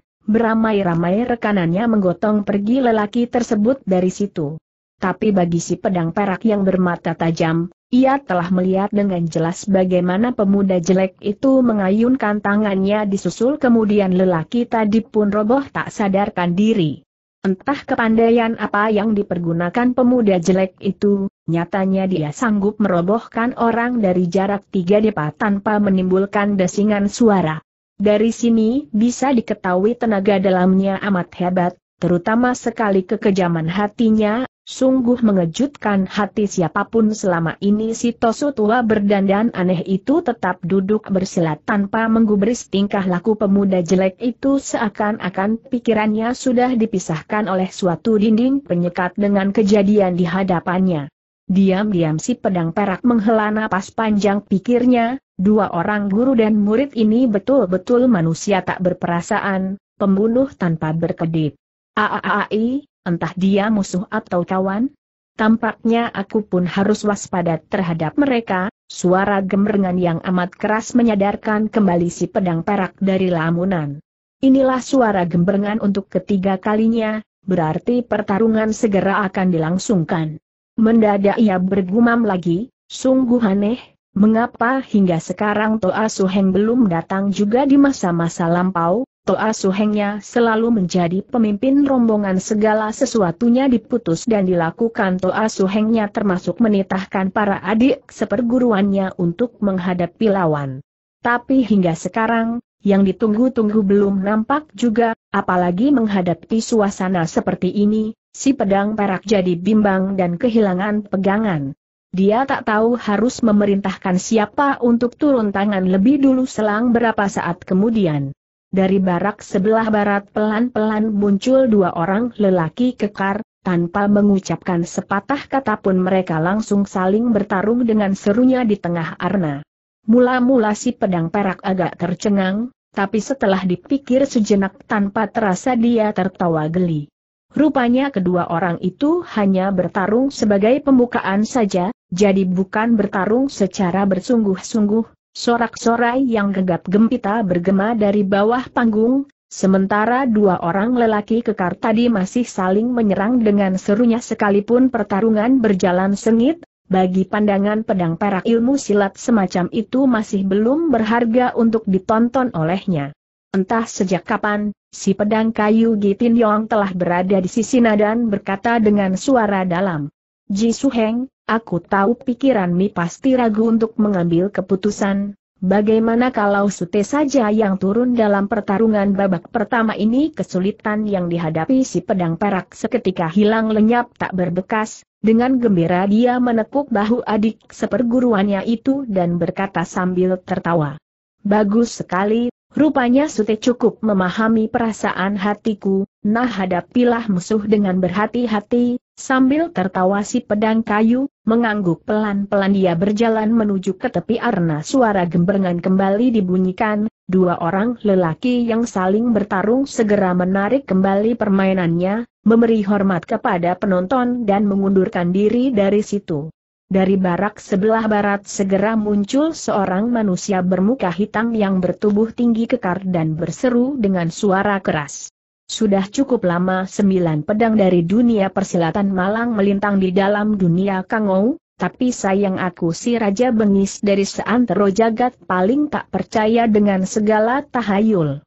beramai-ramai rekanannya menggotong pergi lelaki tersebut dari situ tapi bagi si pedang perak yang bermata tajam, ia telah melihat dengan jelas bagaimana pemuda jelek itu mengayunkan tangannya disusul kemudian lelaki tadi pun roboh tak sadarkan diri. Entah kepandaian apa yang dipergunakan pemuda jelek itu, nyatanya dia sanggup merobohkan orang dari jarak tiga depa tanpa menimbulkan desingan suara. Dari sini bisa diketahui tenaga dalamnya amat hebat, terutama sekali kekejaman hatinya, sungguh mengejutkan hati siapapun selama ini si Tosu tua berdandan aneh itu tetap duduk bersilat tanpa menggubris tingkah laku pemuda jelek itu seakan-akan pikirannya sudah dipisahkan oleh suatu dinding penyekat dengan kejadian di hadapannya. Diam-diam si pedang perak menghela napas panjang pikirnya, dua orang guru dan murid ini betul-betul manusia tak berperasaan, pembunuh tanpa berkedip. Aaai, entah dia musuh atau kawan? Tampaknya aku pun harus waspada terhadap mereka, suara gemerengan yang amat keras menyadarkan kembali si pedang perak dari lamunan. Inilah suara gemerengan untuk ketiga kalinya, berarti pertarungan segera akan dilangsungkan. Mendadak ia bergumam lagi, sungguh aneh, mengapa hingga sekarang Toa Suheng belum datang juga di masa-masa lampau, Toa Suhengnya selalu menjadi pemimpin rombongan segala sesuatunya diputus dan dilakukan Toa Suhengnya termasuk menitahkan para adik seperguruannya untuk menghadapi lawan. Tapi hingga sekarang, yang ditunggu-tunggu belum nampak juga, apalagi menghadapi suasana seperti ini, si pedang perak jadi bimbang dan kehilangan pegangan. Dia tak tahu harus memerintahkan siapa untuk turun tangan lebih dulu selang berapa saat kemudian dari barak sebelah barat pelan-pelan muncul dua orang lelaki kekar, tanpa mengucapkan sepatah kata pun mereka langsung saling bertarung dengan serunya di tengah arna. Mula-mula si pedang perak agak tercengang, tapi setelah dipikir sejenak tanpa terasa dia tertawa geli. Rupanya kedua orang itu hanya bertarung sebagai pembukaan saja, jadi bukan bertarung secara bersungguh-sungguh, Sorak-sorai yang gegap gempita bergema dari bawah panggung, sementara dua orang lelaki kekar tadi masih saling menyerang dengan serunya sekalipun pertarungan berjalan sengit, bagi pandangan pedang perak ilmu silat semacam itu masih belum berharga untuk ditonton olehnya. Entah sejak kapan, si pedang kayu Gitin Yong telah berada di sisi Nadan berkata dengan suara dalam. Ji Su Heng, aku tahu pikiran mi pasti ragu untuk mengambil keputusan, bagaimana kalau Sute saja yang turun dalam pertarungan babak pertama ini kesulitan yang dihadapi si pedang perak seketika hilang lenyap tak berbekas, dengan gembira dia menekuk bahu adik seperguruannya itu dan berkata sambil tertawa. Bagus sekali, rupanya Sute cukup memahami perasaan hatiku, nah hadapilah musuh dengan berhati-hati, Sambil tertawa si pedang kayu, mengangguk pelan-pelan dia berjalan menuju ke tepi arena suara gemberengan kembali dibunyikan, dua orang lelaki yang saling bertarung segera menarik kembali permainannya, memberi hormat kepada penonton dan mengundurkan diri dari situ. Dari barak sebelah barat segera muncul seorang manusia bermuka hitam yang bertubuh tinggi kekar dan berseru dengan suara keras. Sudah cukup lama sembilan pedang dari dunia persilatan malang melintang di dalam dunia kangou, tapi sayang aku si Raja Bengis dari seantero jagat paling tak percaya dengan segala tahayul.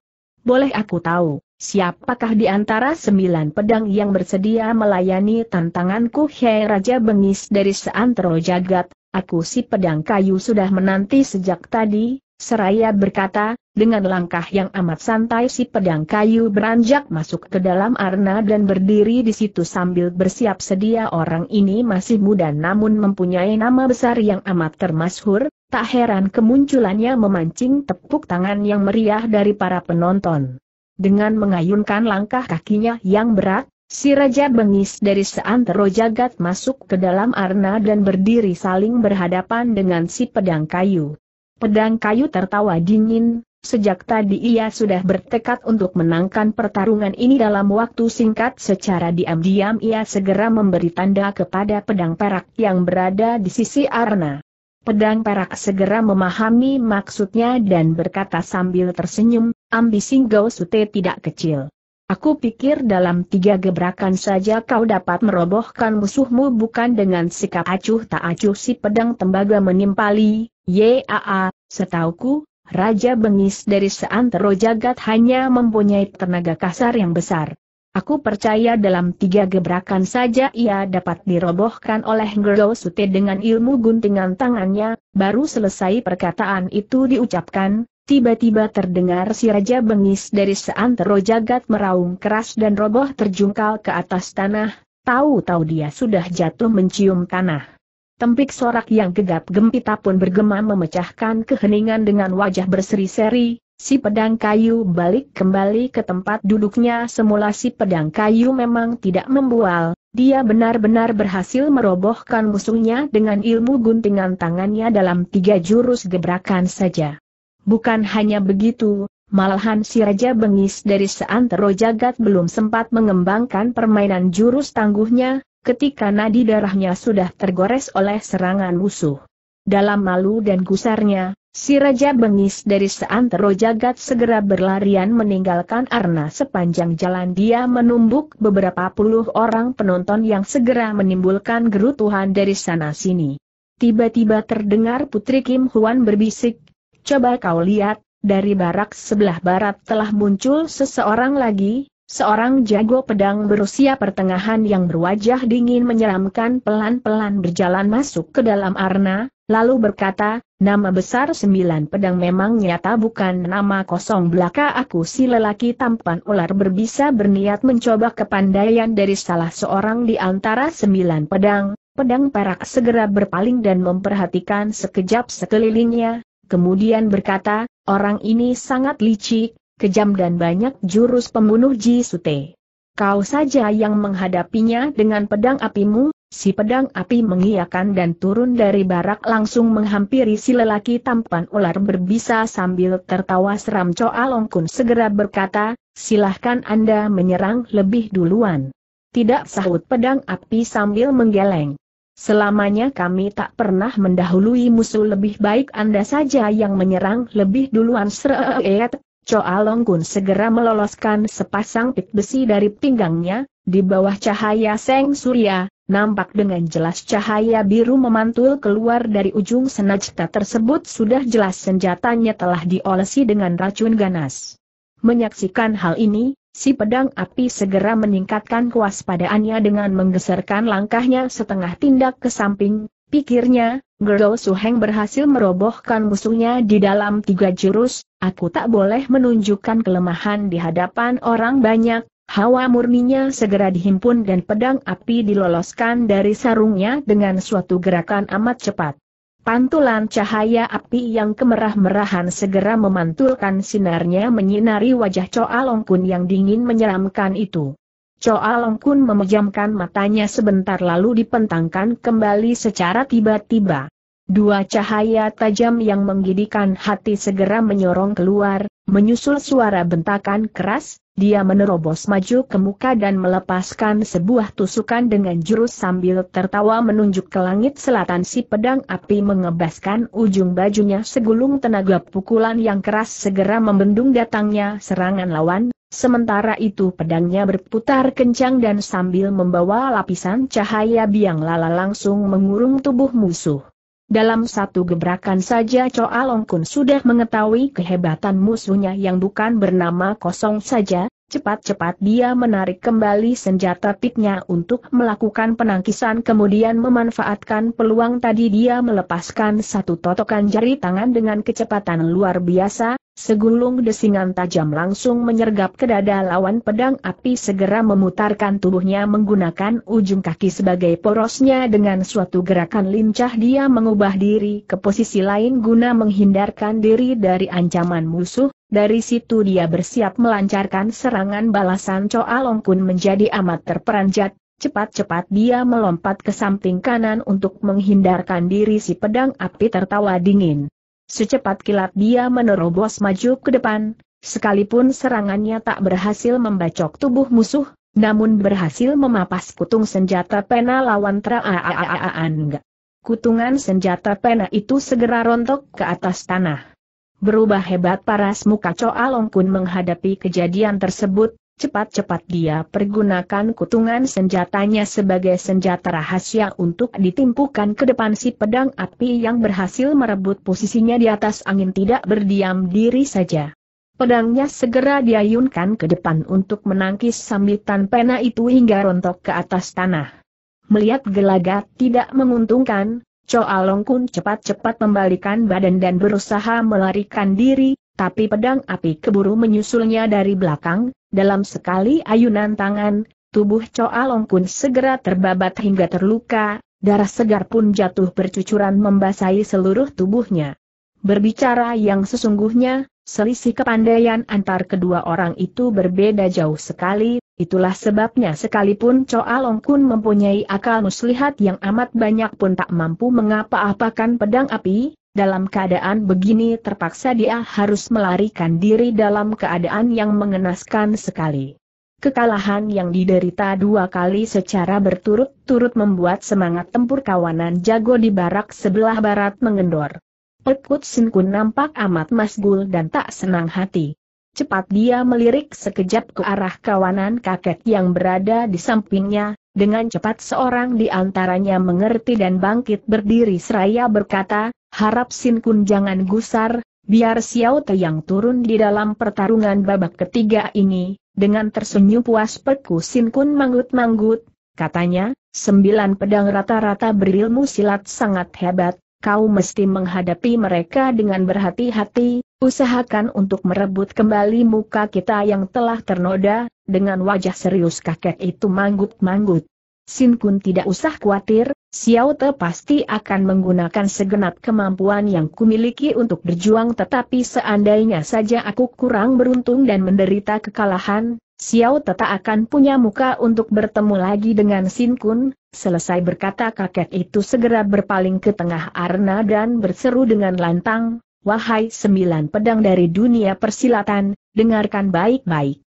Boleh aku tahu, siapakah di antara sembilan pedang yang bersedia melayani tantanganku Hei Raja Bengis dari seantero jagat, aku si pedang kayu sudah menanti sejak tadi, Seraya berkata, dengan langkah yang amat santai si pedang kayu beranjak masuk ke dalam arna dan berdiri di situ sambil bersiap sedia orang ini masih muda namun mempunyai nama besar yang amat termasyhur, tak heran kemunculannya memancing tepuk tangan yang meriah dari para penonton. Dengan mengayunkan langkah kakinya yang berat, si Raja Bengis dari seantero jagat masuk ke dalam arna dan berdiri saling berhadapan dengan si pedang kayu. Pedang kayu tertawa dingin, sejak tadi ia sudah bertekad untuk menangkan pertarungan ini dalam waktu singkat secara diam-diam ia segera memberi tanda kepada pedang perak yang berada di sisi Arna. Pedang perak segera memahami maksudnya dan berkata sambil tersenyum, ambisi Gao Sute tidak kecil. Aku pikir dalam tiga gebrakan saja kau dapat merobohkan musuhmu bukan dengan sikap acuh tak acuh si pedang tembaga menimpali, yaa, setauku, Raja Bengis dari seantero jagat hanya mempunyai tenaga kasar yang besar. Aku percaya dalam tiga gebrakan saja ia dapat dirobohkan oleh Ngero Sute dengan ilmu guntingan tangannya, baru selesai perkataan itu diucapkan, Tiba-tiba terdengar si Raja bengis dari seantero jagat meraung keras dan roboh terjungkal ke atas tanah, tahu-tahu dia sudah jatuh mencium tanah. Tempik sorak yang gegap gempita pun bergema memecahkan keheningan dengan wajah berseri-seri, si pedang kayu balik kembali ke tempat duduknya semula si pedang kayu memang tidak membual, dia benar-benar berhasil merobohkan musuhnya dengan ilmu guntingan tangannya dalam tiga jurus gebrakan saja. Bukan hanya begitu, malahan si Raja Bengis dari seantero jagat belum sempat mengembangkan permainan jurus tangguhnya, ketika nadi darahnya sudah tergores oleh serangan musuh. Dalam malu dan gusarnya, si Raja Bengis dari seantero jagat segera berlarian meninggalkan Arna sepanjang jalan dia menumbuk beberapa puluh orang penonton yang segera menimbulkan gerutuhan dari sana-sini. Tiba-tiba terdengar Putri Kim Huan berbisik, Coba kau lihat, dari barak sebelah barat telah muncul seseorang lagi, seorang jago pedang berusia pertengahan yang berwajah dingin menyeramkan pelan-pelan berjalan masuk ke dalam arna, lalu berkata, nama besar sembilan pedang memang nyata bukan nama kosong belaka aku si lelaki tampan ular berbisa berniat mencoba kepandaian dari salah seorang di antara sembilan pedang, Pedang perak segera berpaling dan memperhatikan sekejap sekelilingnya, kemudian berkata, orang ini sangat licik, kejam dan banyak jurus pembunuh Ji Sute. Kau saja yang menghadapinya dengan pedang apimu, si pedang api mengiakan dan turun dari barak langsung menghampiri si lelaki tampan ular berbisa sambil tertawa seram Coa Long Kun segera berkata, silahkan Anda menyerang lebih duluan. Tidak sahut pedang api sambil menggeleng. Selamanya kami tak pernah mendahului musuh lebih baik Anda saja yang menyerang lebih duluan Sreet. Choa Longkun segera meloloskan sepasang pit besi dari pinggangnya, di bawah cahaya seng surya, nampak dengan jelas cahaya biru memantul keluar dari ujung senjata tersebut sudah jelas senjatanya telah diolesi dengan racun ganas. Menyaksikan hal ini, Si pedang api segera meningkatkan kewaspadaannya dengan menggeserkan langkahnya setengah tindak ke samping, pikirnya, Gero Suheng berhasil merobohkan musuhnya di dalam tiga jurus, aku tak boleh menunjukkan kelemahan di hadapan orang banyak, hawa murninya segera dihimpun dan pedang api diloloskan dari sarungnya dengan suatu gerakan amat cepat. Pantulan cahaya api yang kemerah-merahan segera memantulkan sinarnya menyinari wajah Choa Long yang dingin menyeramkan itu. Choa Long memejamkan matanya sebentar lalu dipentangkan kembali secara tiba-tiba. Dua cahaya tajam yang menggidikan hati segera menyorong keluar, menyusul suara bentakan keras, dia menerobos maju ke muka dan melepaskan sebuah tusukan dengan jurus sambil tertawa menunjuk ke langit selatan si pedang api mengebaskan ujung bajunya segulung tenaga pukulan yang keras segera membendung datangnya serangan lawan, sementara itu pedangnya berputar kencang dan sambil membawa lapisan cahaya biang lala langsung mengurung tubuh musuh. Dalam satu gebrakan saja Coa Longkun sudah mengetahui kehebatan musuhnya yang bukan bernama kosong saja, cepat-cepat dia menarik kembali senjata piknya untuk melakukan penangkisan kemudian memanfaatkan peluang tadi dia melepaskan satu totokan jari tangan dengan kecepatan luar biasa, Segulung desingan tajam langsung menyergap ke dada lawan pedang api segera memutarkan tubuhnya menggunakan ujung kaki sebagai porosnya dengan suatu gerakan lincah dia mengubah diri ke posisi lain guna menghindarkan diri dari ancaman musuh, dari situ dia bersiap melancarkan serangan balasan Coa Long Kun menjadi amat terperanjat, cepat-cepat dia melompat ke samping kanan untuk menghindarkan diri si pedang api tertawa dingin. Secepat kilat dia menerobos maju ke depan, sekalipun serangannya tak berhasil membacok tubuh musuh, namun berhasil memapas kutung senjata pena lawan Traaaaaan. Kutungan senjata pena itu segera rontok ke atas tanah. Berubah hebat paras muka Coa Longkun menghadapi kejadian tersebut, Cepat-cepat dia pergunakan kutungan senjatanya sebagai senjata rahasia untuk ditimpukan ke depan si pedang api yang berhasil merebut posisinya di atas angin tidak berdiam diri saja. Pedangnya segera diayunkan ke depan untuk menangkis sambitan pena itu hingga rontok ke atas tanah. Melihat gelagat tidak menguntungkan, Choa Long Kun cepat-cepat membalikan badan dan berusaha melarikan diri, tapi pedang api keburu menyusulnya dari belakang, dalam sekali ayunan tangan, tubuh Coa Long Kun segera terbabat hingga terluka, darah segar pun jatuh bercucuran membasahi seluruh tubuhnya. Berbicara yang sesungguhnya, selisih kepandaian antar kedua orang itu berbeda jauh sekali, itulah sebabnya sekalipun Coa Long Kun mempunyai akal muslihat yang amat banyak pun tak mampu mengapa-apakan pedang api, dalam keadaan begini terpaksa dia harus melarikan diri dalam keadaan yang mengenaskan sekali. Kekalahan yang diderita dua kali secara berturut-turut membuat semangat tempur kawanan jago di barak sebelah barat mengendor. Pekut Sinkun nampak amat masgul dan tak senang hati. Cepat dia melirik sekejap ke arah kawanan kakek yang berada di sampingnya, dengan cepat seorang di antaranya mengerti dan bangkit berdiri seraya berkata, Harap Sin Kun jangan gusar, biar Xiao Te yang turun di dalam pertarungan babak ketiga ini, dengan tersenyum puas peku Sin Kun manggut-manggut, katanya, sembilan pedang rata-rata berilmu silat sangat hebat, kau mesti menghadapi mereka dengan berhati-hati, usahakan untuk merebut kembali muka kita yang telah ternoda, dengan wajah serius kakek itu manggut-manggut. Sin Kun tidak usah khawatir, Xiao Te pasti akan menggunakan segenap kemampuan yang kumiliki untuk berjuang tetapi seandainya saja aku kurang beruntung dan menderita kekalahan, Xiao Te tak akan punya muka untuk bertemu lagi dengan Sin Kun, selesai berkata kakek itu segera berpaling ke tengah arena dan berseru dengan lantang, Wahai sembilan pedang dari dunia persilatan, dengarkan baik-baik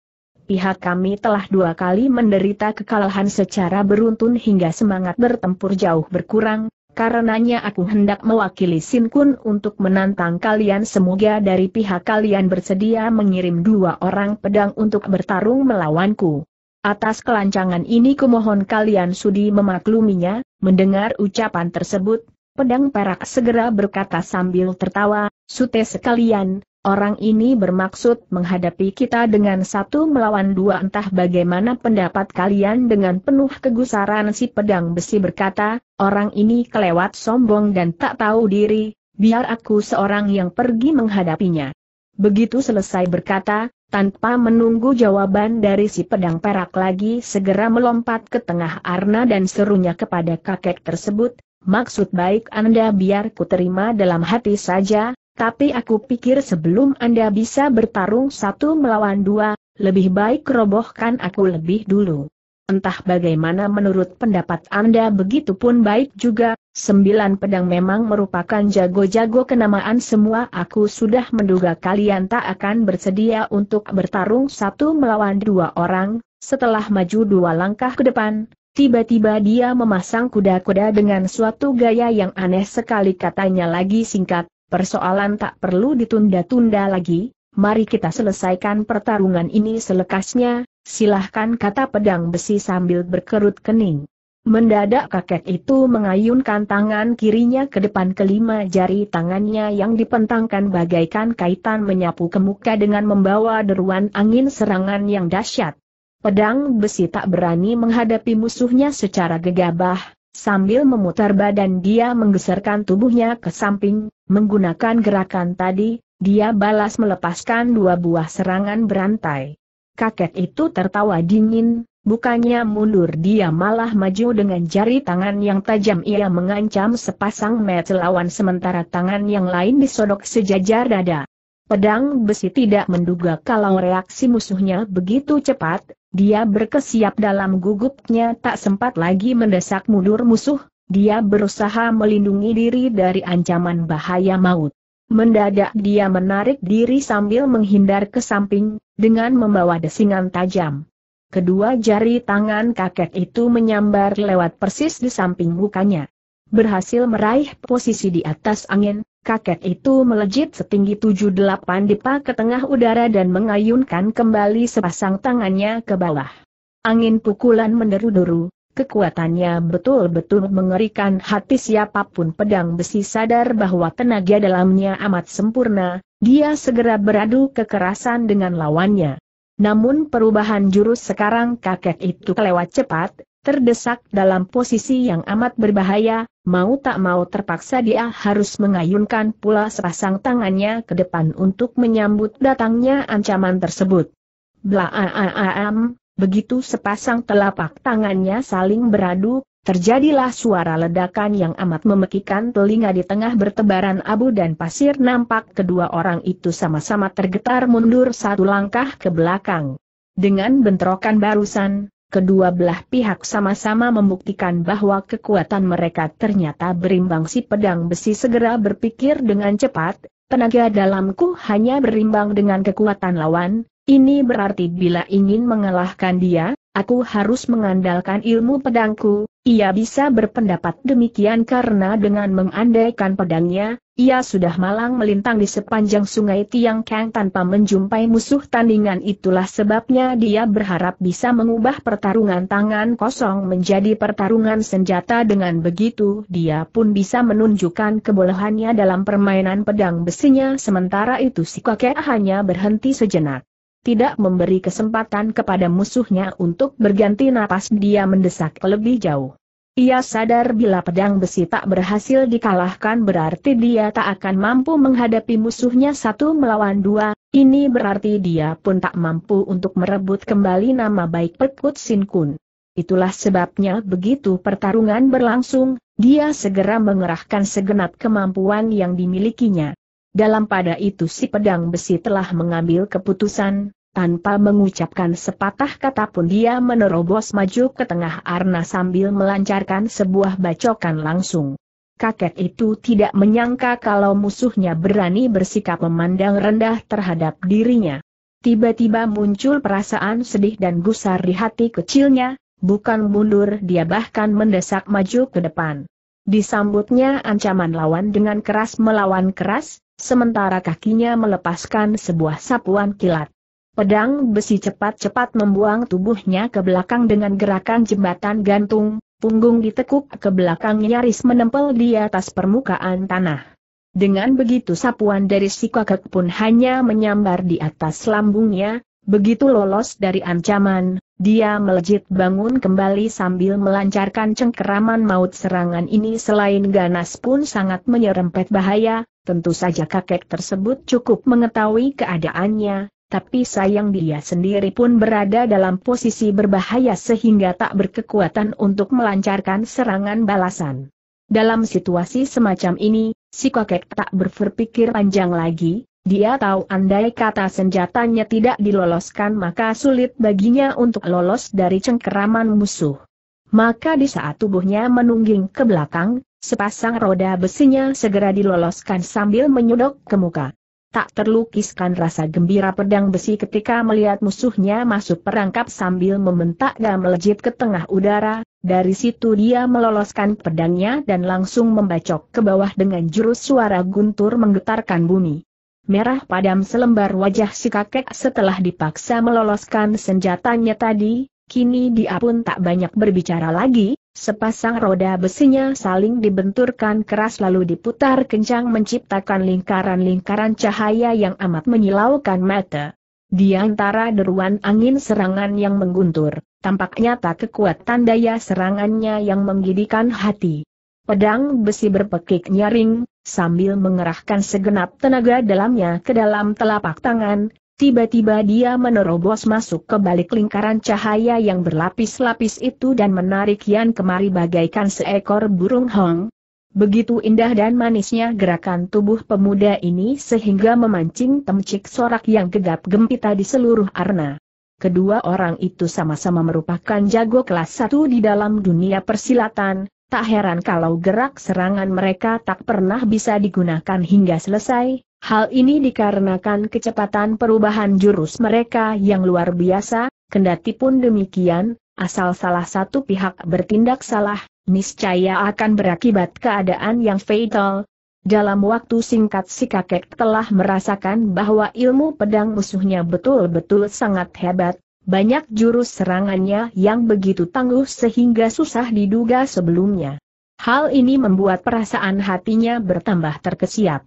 pihak kami telah dua kali menderita kekalahan secara beruntun hingga semangat bertempur jauh berkurang, karenanya aku hendak mewakili Sin Kun untuk menantang kalian semoga dari pihak kalian bersedia mengirim dua orang pedang untuk bertarung melawanku. Atas kelancangan ini kumohon kalian sudi memakluminya, mendengar ucapan tersebut, pedang perak segera berkata sambil tertawa, sute sekalian, Orang ini bermaksud menghadapi kita dengan satu melawan dua entah bagaimana pendapat kalian dengan penuh kegusaran si pedang besi berkata, orang ini kelewat sombong dan tak tahu diri, biar aku seorang yang pergi menghadapinya. Begitu selesai berkata, tanpa menunggu jawaban dari si pedang perak lagi segera melompat ke tengah Arna dan serunya kepada kakek tersebut, maksud baik Anda biar ku terima dalam hati saja, tapi aku pikir sebelum Anda bisa bertarung satu melawan dua, lebih baik robohkan aku lebih dulu. Entah bagaimana menurut pendapat Anda begitu pun baik juga, sembilan pedang memang merupakan jago-jago kenamaan semua aku sudah menduga kalian tak akan bersedia untuk bertarung satu melawan dua orang, setelah maju dua langkah ke depan, Tiba-tiba dia memasang kuda-kuda dengan suatu gaya yang aneh sekali katanya lagi singkat, persoalan tak perlu ditunda-tunda lagi, mari kita selesaikan pertarungan ini selekasnya, silahkan kata pedang besi sambil berkerut kening. Mendadak kakek itu mengayunkan tangan kirinya ke depan kelima jari tangannya yang dipentangkan bagaikan kaitan menyapu ke muka dengan membawa deruan angin serangan yang dahsyat. Pedang besi tak berani menghadapi musuhnya secara gegabah, Sambil memutar badan dia menggeserkan tubuhnya ke samping, menggunakan gerakan tadi, dia balas melepaskan dua buah serangan berantai. Kakek itu tertawa dingin, bukannya mundur dia malah maju dengan jari tangan yang tajam ia mengancam sepasang mata lawan sementara tangan yang lain disodok sejajar dada. Pedang besi tidak menduga kalau reaksi musuhnya begitu cepat, dia berkesiap dalam gugupnya tak sempat lagi mendesak mundur musuh, dia berusaha melindungi diri dari ancaman bahaya maut. Mendadak dia menarik diri sambil menghindar ke samping, dengan membawa desingan tajam. Kedua jari tangan kakek itu menyambar lewat persis di samping mukanya. Berhasil meraih posisi di atas angin, kakek itu melejit setinggi tujuh 78 dipa ke tengah udara dan mengayunkan kembali sepasang tangannya ke bawah. Angin pukulan menderu-deru, kekuatannya betul-betul mengerikan hati siapapun pedang besi sadar bahwa tenaga dalamnya amat sempurna, dia segera beradu kekerasan dengan lawannya. Namun perubahan jurus sekarang kakek itu kelewat cepat, terdesak dalam posisi yang amat berbahaya, mau tak mau terpaksa dia harus mengayunkan pula sepasang tangannya ke depan untuk menyambut datangnya ancaman tersebut. Blaaam, begitu sepasang telapak tangannya saling beradu, terjadilah suara ledakan yang amat memekikan telinga di tengah bertebaran abu dan pasir nampak kedua orang itu sama-sama tergetar mundur satu langkah ke belakang. Dengan bentrokan barusan, kedua belah pihak sama-sama membuktikan bahwa kekuatan mereka ternyata berimbang si pedang besi segera berpikir dengan cepat, tenaga dalamku hanya berimbang dengan kekuatan lawan, ini berarti bila ingin mengalahkan dia, aku harus mengandalkan ilmu pedangku, ia bisa berpendapat demikian karena dengan mengandaikan pedangnya, ia sudah malang melintang di sepanjang sungai Tiang Kang tanpa menjumpai musuh tandingan itulah sebabnya dia berharap bisa mengubah pertarungan tangan kosong menjadi pertarungan senjata dengan begitu dia pun bisa menunjukkan kebolehannya dalam permainan pedang besinya sementara itu si kakek hanya berhenti sejenak. Tidak memberi kesempatan kepada musuhnya untuk berganti napas dia mendesak lebih jauh. Ia sadar bila pedang besi tak berhasil dikalahkan berarti dia tak akan mampu menghadapi musuhnya satu melawan dua, ini berarti dia pun tak mampu untuk merebut kembali nama baik Pekut Sin Kun. Itulah sebabnya begitu pertarungan berlangsung, dia segera mengerahkan segenap kemampuan yang dimilikinya. Dalam pada itu si pedang besi telah mengambil keputusan, tanpa mengucapkan sepatah kata pun dia menerobos maju ke tengah arna sambil melancarkan sebuah bacokan langsung. Kakek itu tidak menyangka kalau musuhnya berani bersikap memandang rendah terhadap dirinya. Tiba-tiba muncul perasaan sedih dan gusar di hati kecilnya, bukan mundur dia bahkan mendesak maju ke depan. Disambutnya ancaman lawan dengan keras melawan keras, sementara kakinya melepaskan sebuah sapuan kilat. Pedang besi cepat-cepat membuang tubuhnya ke belakang dengan gerakan jembatan gantung, punggung ditekuk ke belakang nyaris menempel di atas permukaan tanah. Dengan begitu sapuan dari si kakek pun hanya menyambar di atas lambungnya, begitu lolos dari ancaman, dia melejit bangun kembali sambil melancarkan cengkeraman maut serangan ini selain ganas pun sangat menyerempet bahaya, tentu saja kakek tersebut cukup mengetahui keadaannya, tapi sayang dia sendiri pun berada dalam posisi berbahaya sehingga tak berkekuatan untuk melancarkan serangan balasan. Dalam situasi semacam ini, si kakek tak berpikir panjang lagi, dia tahu andai kata senjatanya tidak diloloskan maka sulit baginya untuk lolos dari cengkeraman musuh. Maka di saat tubuhnya menungging ke belakang, sepasang roda besinya segera diloloskan sambil menyodok ke muka tak terlukiskan rasa gembira pedang besi ketika melihat musuhnya masuk perangkap sambil membentak dan melejit ke tengah udara, dari situ dia meloloskan pedangnya dan langsung membacok ke bawah dengan jurus suara guntur menggetarkan bumi. Merah padam selembar wajah si kakek setelah dipaksa meloloskan senjatanya tadi, kini dia pun tak banyak berbicara lagi, sepasang roda besinya saling dibenturkan keras lalu diputar kencang menciptakan lingkaran-lingkaran cahaya yang amat menyilaukan mata. Di antara deruan angin serangan yang mengguntur, tampak nyata kekuatan daya serangannya yang menggidikan hati. Pedang besi berpekik nyaring, sambil mengerahkan segenap tenaga dalamnya ke dalam telapak tangan, Tiba-tiba dia menerobos masuk ke balik lingkaran cahaya yang berlapis-lapis itu dan menarik Yan kemari bagaikan seekor burung hong. Begitu indah dan manisnya gerakan tubuh pemuda ini sehingga memancing temcik sorak yang gegap gempita di seluruh arena. Kedua orang itu sama-sama merupakan jago kelas satu di dalam dunia persilatan, tak heran kalau gerak serangan mereka tak pernah bisa digunakan hingga selesai, Hal ini dikarenakan kecepatan perubahan jurus mereka yang luar biasa, kendati pun demikian, asal salah satu pihak bertindak salah, niscaya akan berakibat keadaan yang fatal, dalam waktu singkat si kakek telah merasakan bahwa ilmu pedang musuhnya betul-betul sangat hebat, banyak jurus serangannya yang begitu tangguh sehingga susah diduga sebelumnya. Hal ini membuat perasaan hatinya bertambah terkesiap.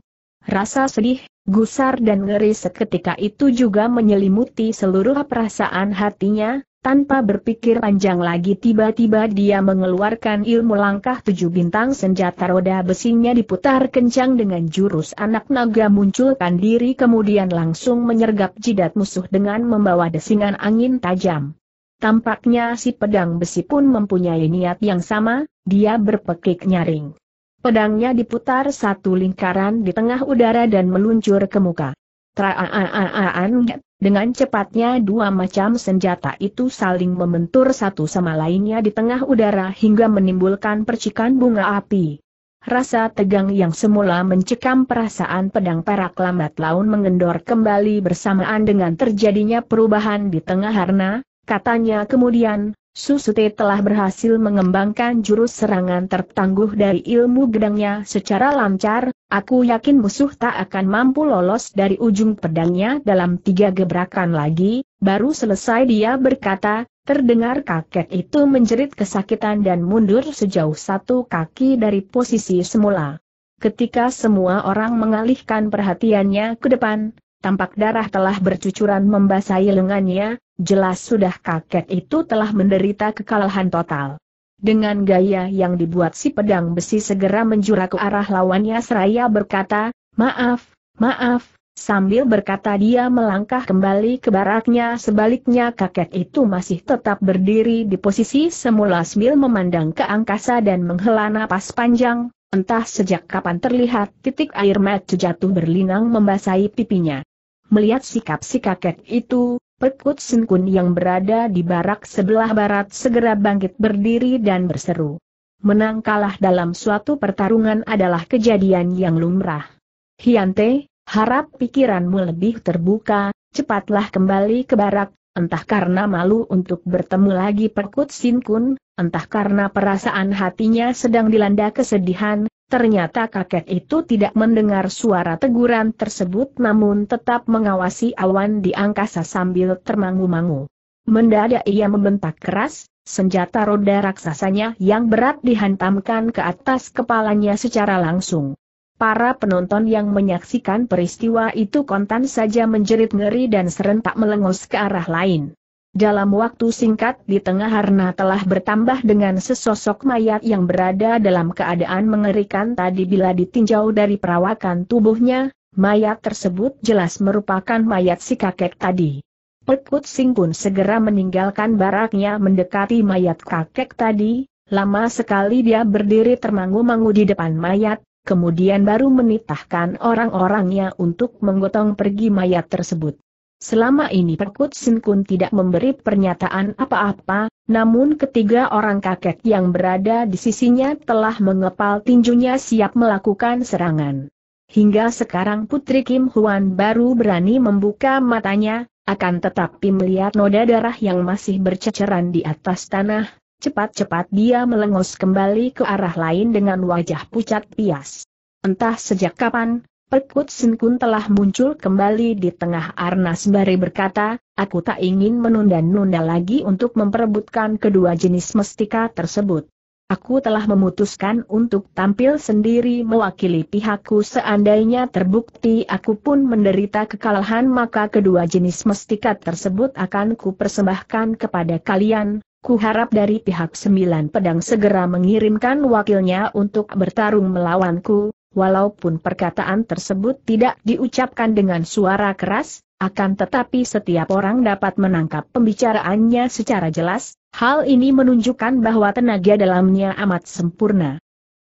Rasa sedih, gusar dan ngeri seketika itu juga menyelimuti seluruh perasaan hatinya, tanpa berpikir panjang lagi tiba-tiba dia mengeluarkan ilmu langkah tujuh bintang senjata roda besinya diputar kencang dengan jurus anak naga munculkan diri kemudian langsung menyergap jidat musuh dengan membawa desingan angin tajam. Tampaknya si pedang besi pun mempunyai niat yang sama, dia berpekik nyaring. Pedangnya diputar satu lingkaran di tengah udara dan meluncur ke muka. Traaaan, dengan cepatnya dua macam senjata itu saling membentur satu sama lainnya di tengah udara hingga menimbulkan percikan bunga api. Rasa tegang yang semula mencekam perasaan pedang perak lambat laun mengendor kembali bersamaan dengan terjadinya perubahan di tengah harna, katanya kemudian, Susute telah berhasil mengembangkan jurus serangan tertangguh dari ilmu gedangnya secara lancar, aku yakin musuh tak akan mampu lolos dari ujung pedangnya dalam tiga gebrakan lagi, baru selesai dia berkata, terdengar kakek itu menjerit kesakitan dan mundur sejauh satu kaki dari posisi semula. Ketika semua orang mengalihkan perhatiannya ke depan, tampak darah telah bercucuran membasahi lengannya, jelas sudah kakek itu telah menderita kekalahan total. Dengan gaya yang dibuat si pedang besi segera menjura ke arah lawannya seraya berkata, maaf, maaf, sambil berkata dia melangkah kembali ke baraknya sebaliknya kakek itu masih tetap berdiri di posisi semula sambil memandang ke angkasa dan menghela napas panjang, Entah sejak kapan terlihat titik air mata jatuh berlinang membasahi pipinya. Melihat sikap si kakek itu, Perkut Sin yang berada di barak sebelah barat segera bangkit berdiri dan berseru. Menang kalah dalam suatu pertarungan adalah kejadian yang lumrah. Hiante, harap pikiranmu lebih terbuka, cepatlah kembali ke barak, entah karena malu untuk bertemu lagi Perkut Sin Kun, entah karena perasaan hatinya sedang dilanda kesedihan, ternyata kakek itu tidak mendengar suara teguran tersebut namun tetap mengawasi awan di angkasa sambil termangu-mangu. Mendadak ia membentak keras, senjata roda raksasanya yang berat dihantamkan ke atas kepalanya secara langsung. Para penonton yang menyaksikan peristiwa itu kontan saja menjerit ngeri dan serentak melengos ke arah lain. Dalam waktu singkat di tengah Harna telah bertambah dengan sesosok mayat yang berada dalam keadaan mengerikan tadi bila ditinjau dari perawakan tubuhnya, mayat tersebut jelas merupakan mayat si kakek tadi. Sing singgung segera meninggalkan baraknya mendekati mayat kakek tadi, lama sekali dia berdiri termangu-mangu di depan mayat, kemudian baru menitahkan orang-orangnya untuk menggotong pergi mayat tersebut. Selama ini Perkut Sin tidak memberi pernyataan apa-apa, namun ketiga orang kakek yang berada di sisinya telah mengepal tinjunya siap melakukan serangan. Hingga sekarang Putri Kim Huan baru berani membuka matanya, akan tetapi melihat noda darah yang masih berceceran di atas tanah, Cepat-cepat dia melengos kembali ke arah lain dengan wajah pucat pias. Entah sejak kapan, perkut Sinkun telah muncul kembali di tengah arnas sembari berkata, aku tak ingin menunda-nunda lagi untuk memperebutkan kedua jenis mestika tersebut. Aku telah memutuskan untuk tampil sendiri mewakili pihakku seandainya terbukti aku pun menderita kekalahan maka kedua jenis mestika tersebut akan kupersembahkan kepada kalian, harap dari pihak sembilan pedang segera mengirimkan wakilnya untuk bertarung melawanku, walaupun perkataan tersebut tidak diucapkan dengan suara keras, akan tetapi setiap orang dapat menangkap pembicaraannya secara jelas, hal ini menunjukkan bahwa tenaga dalamnya amat sempurna.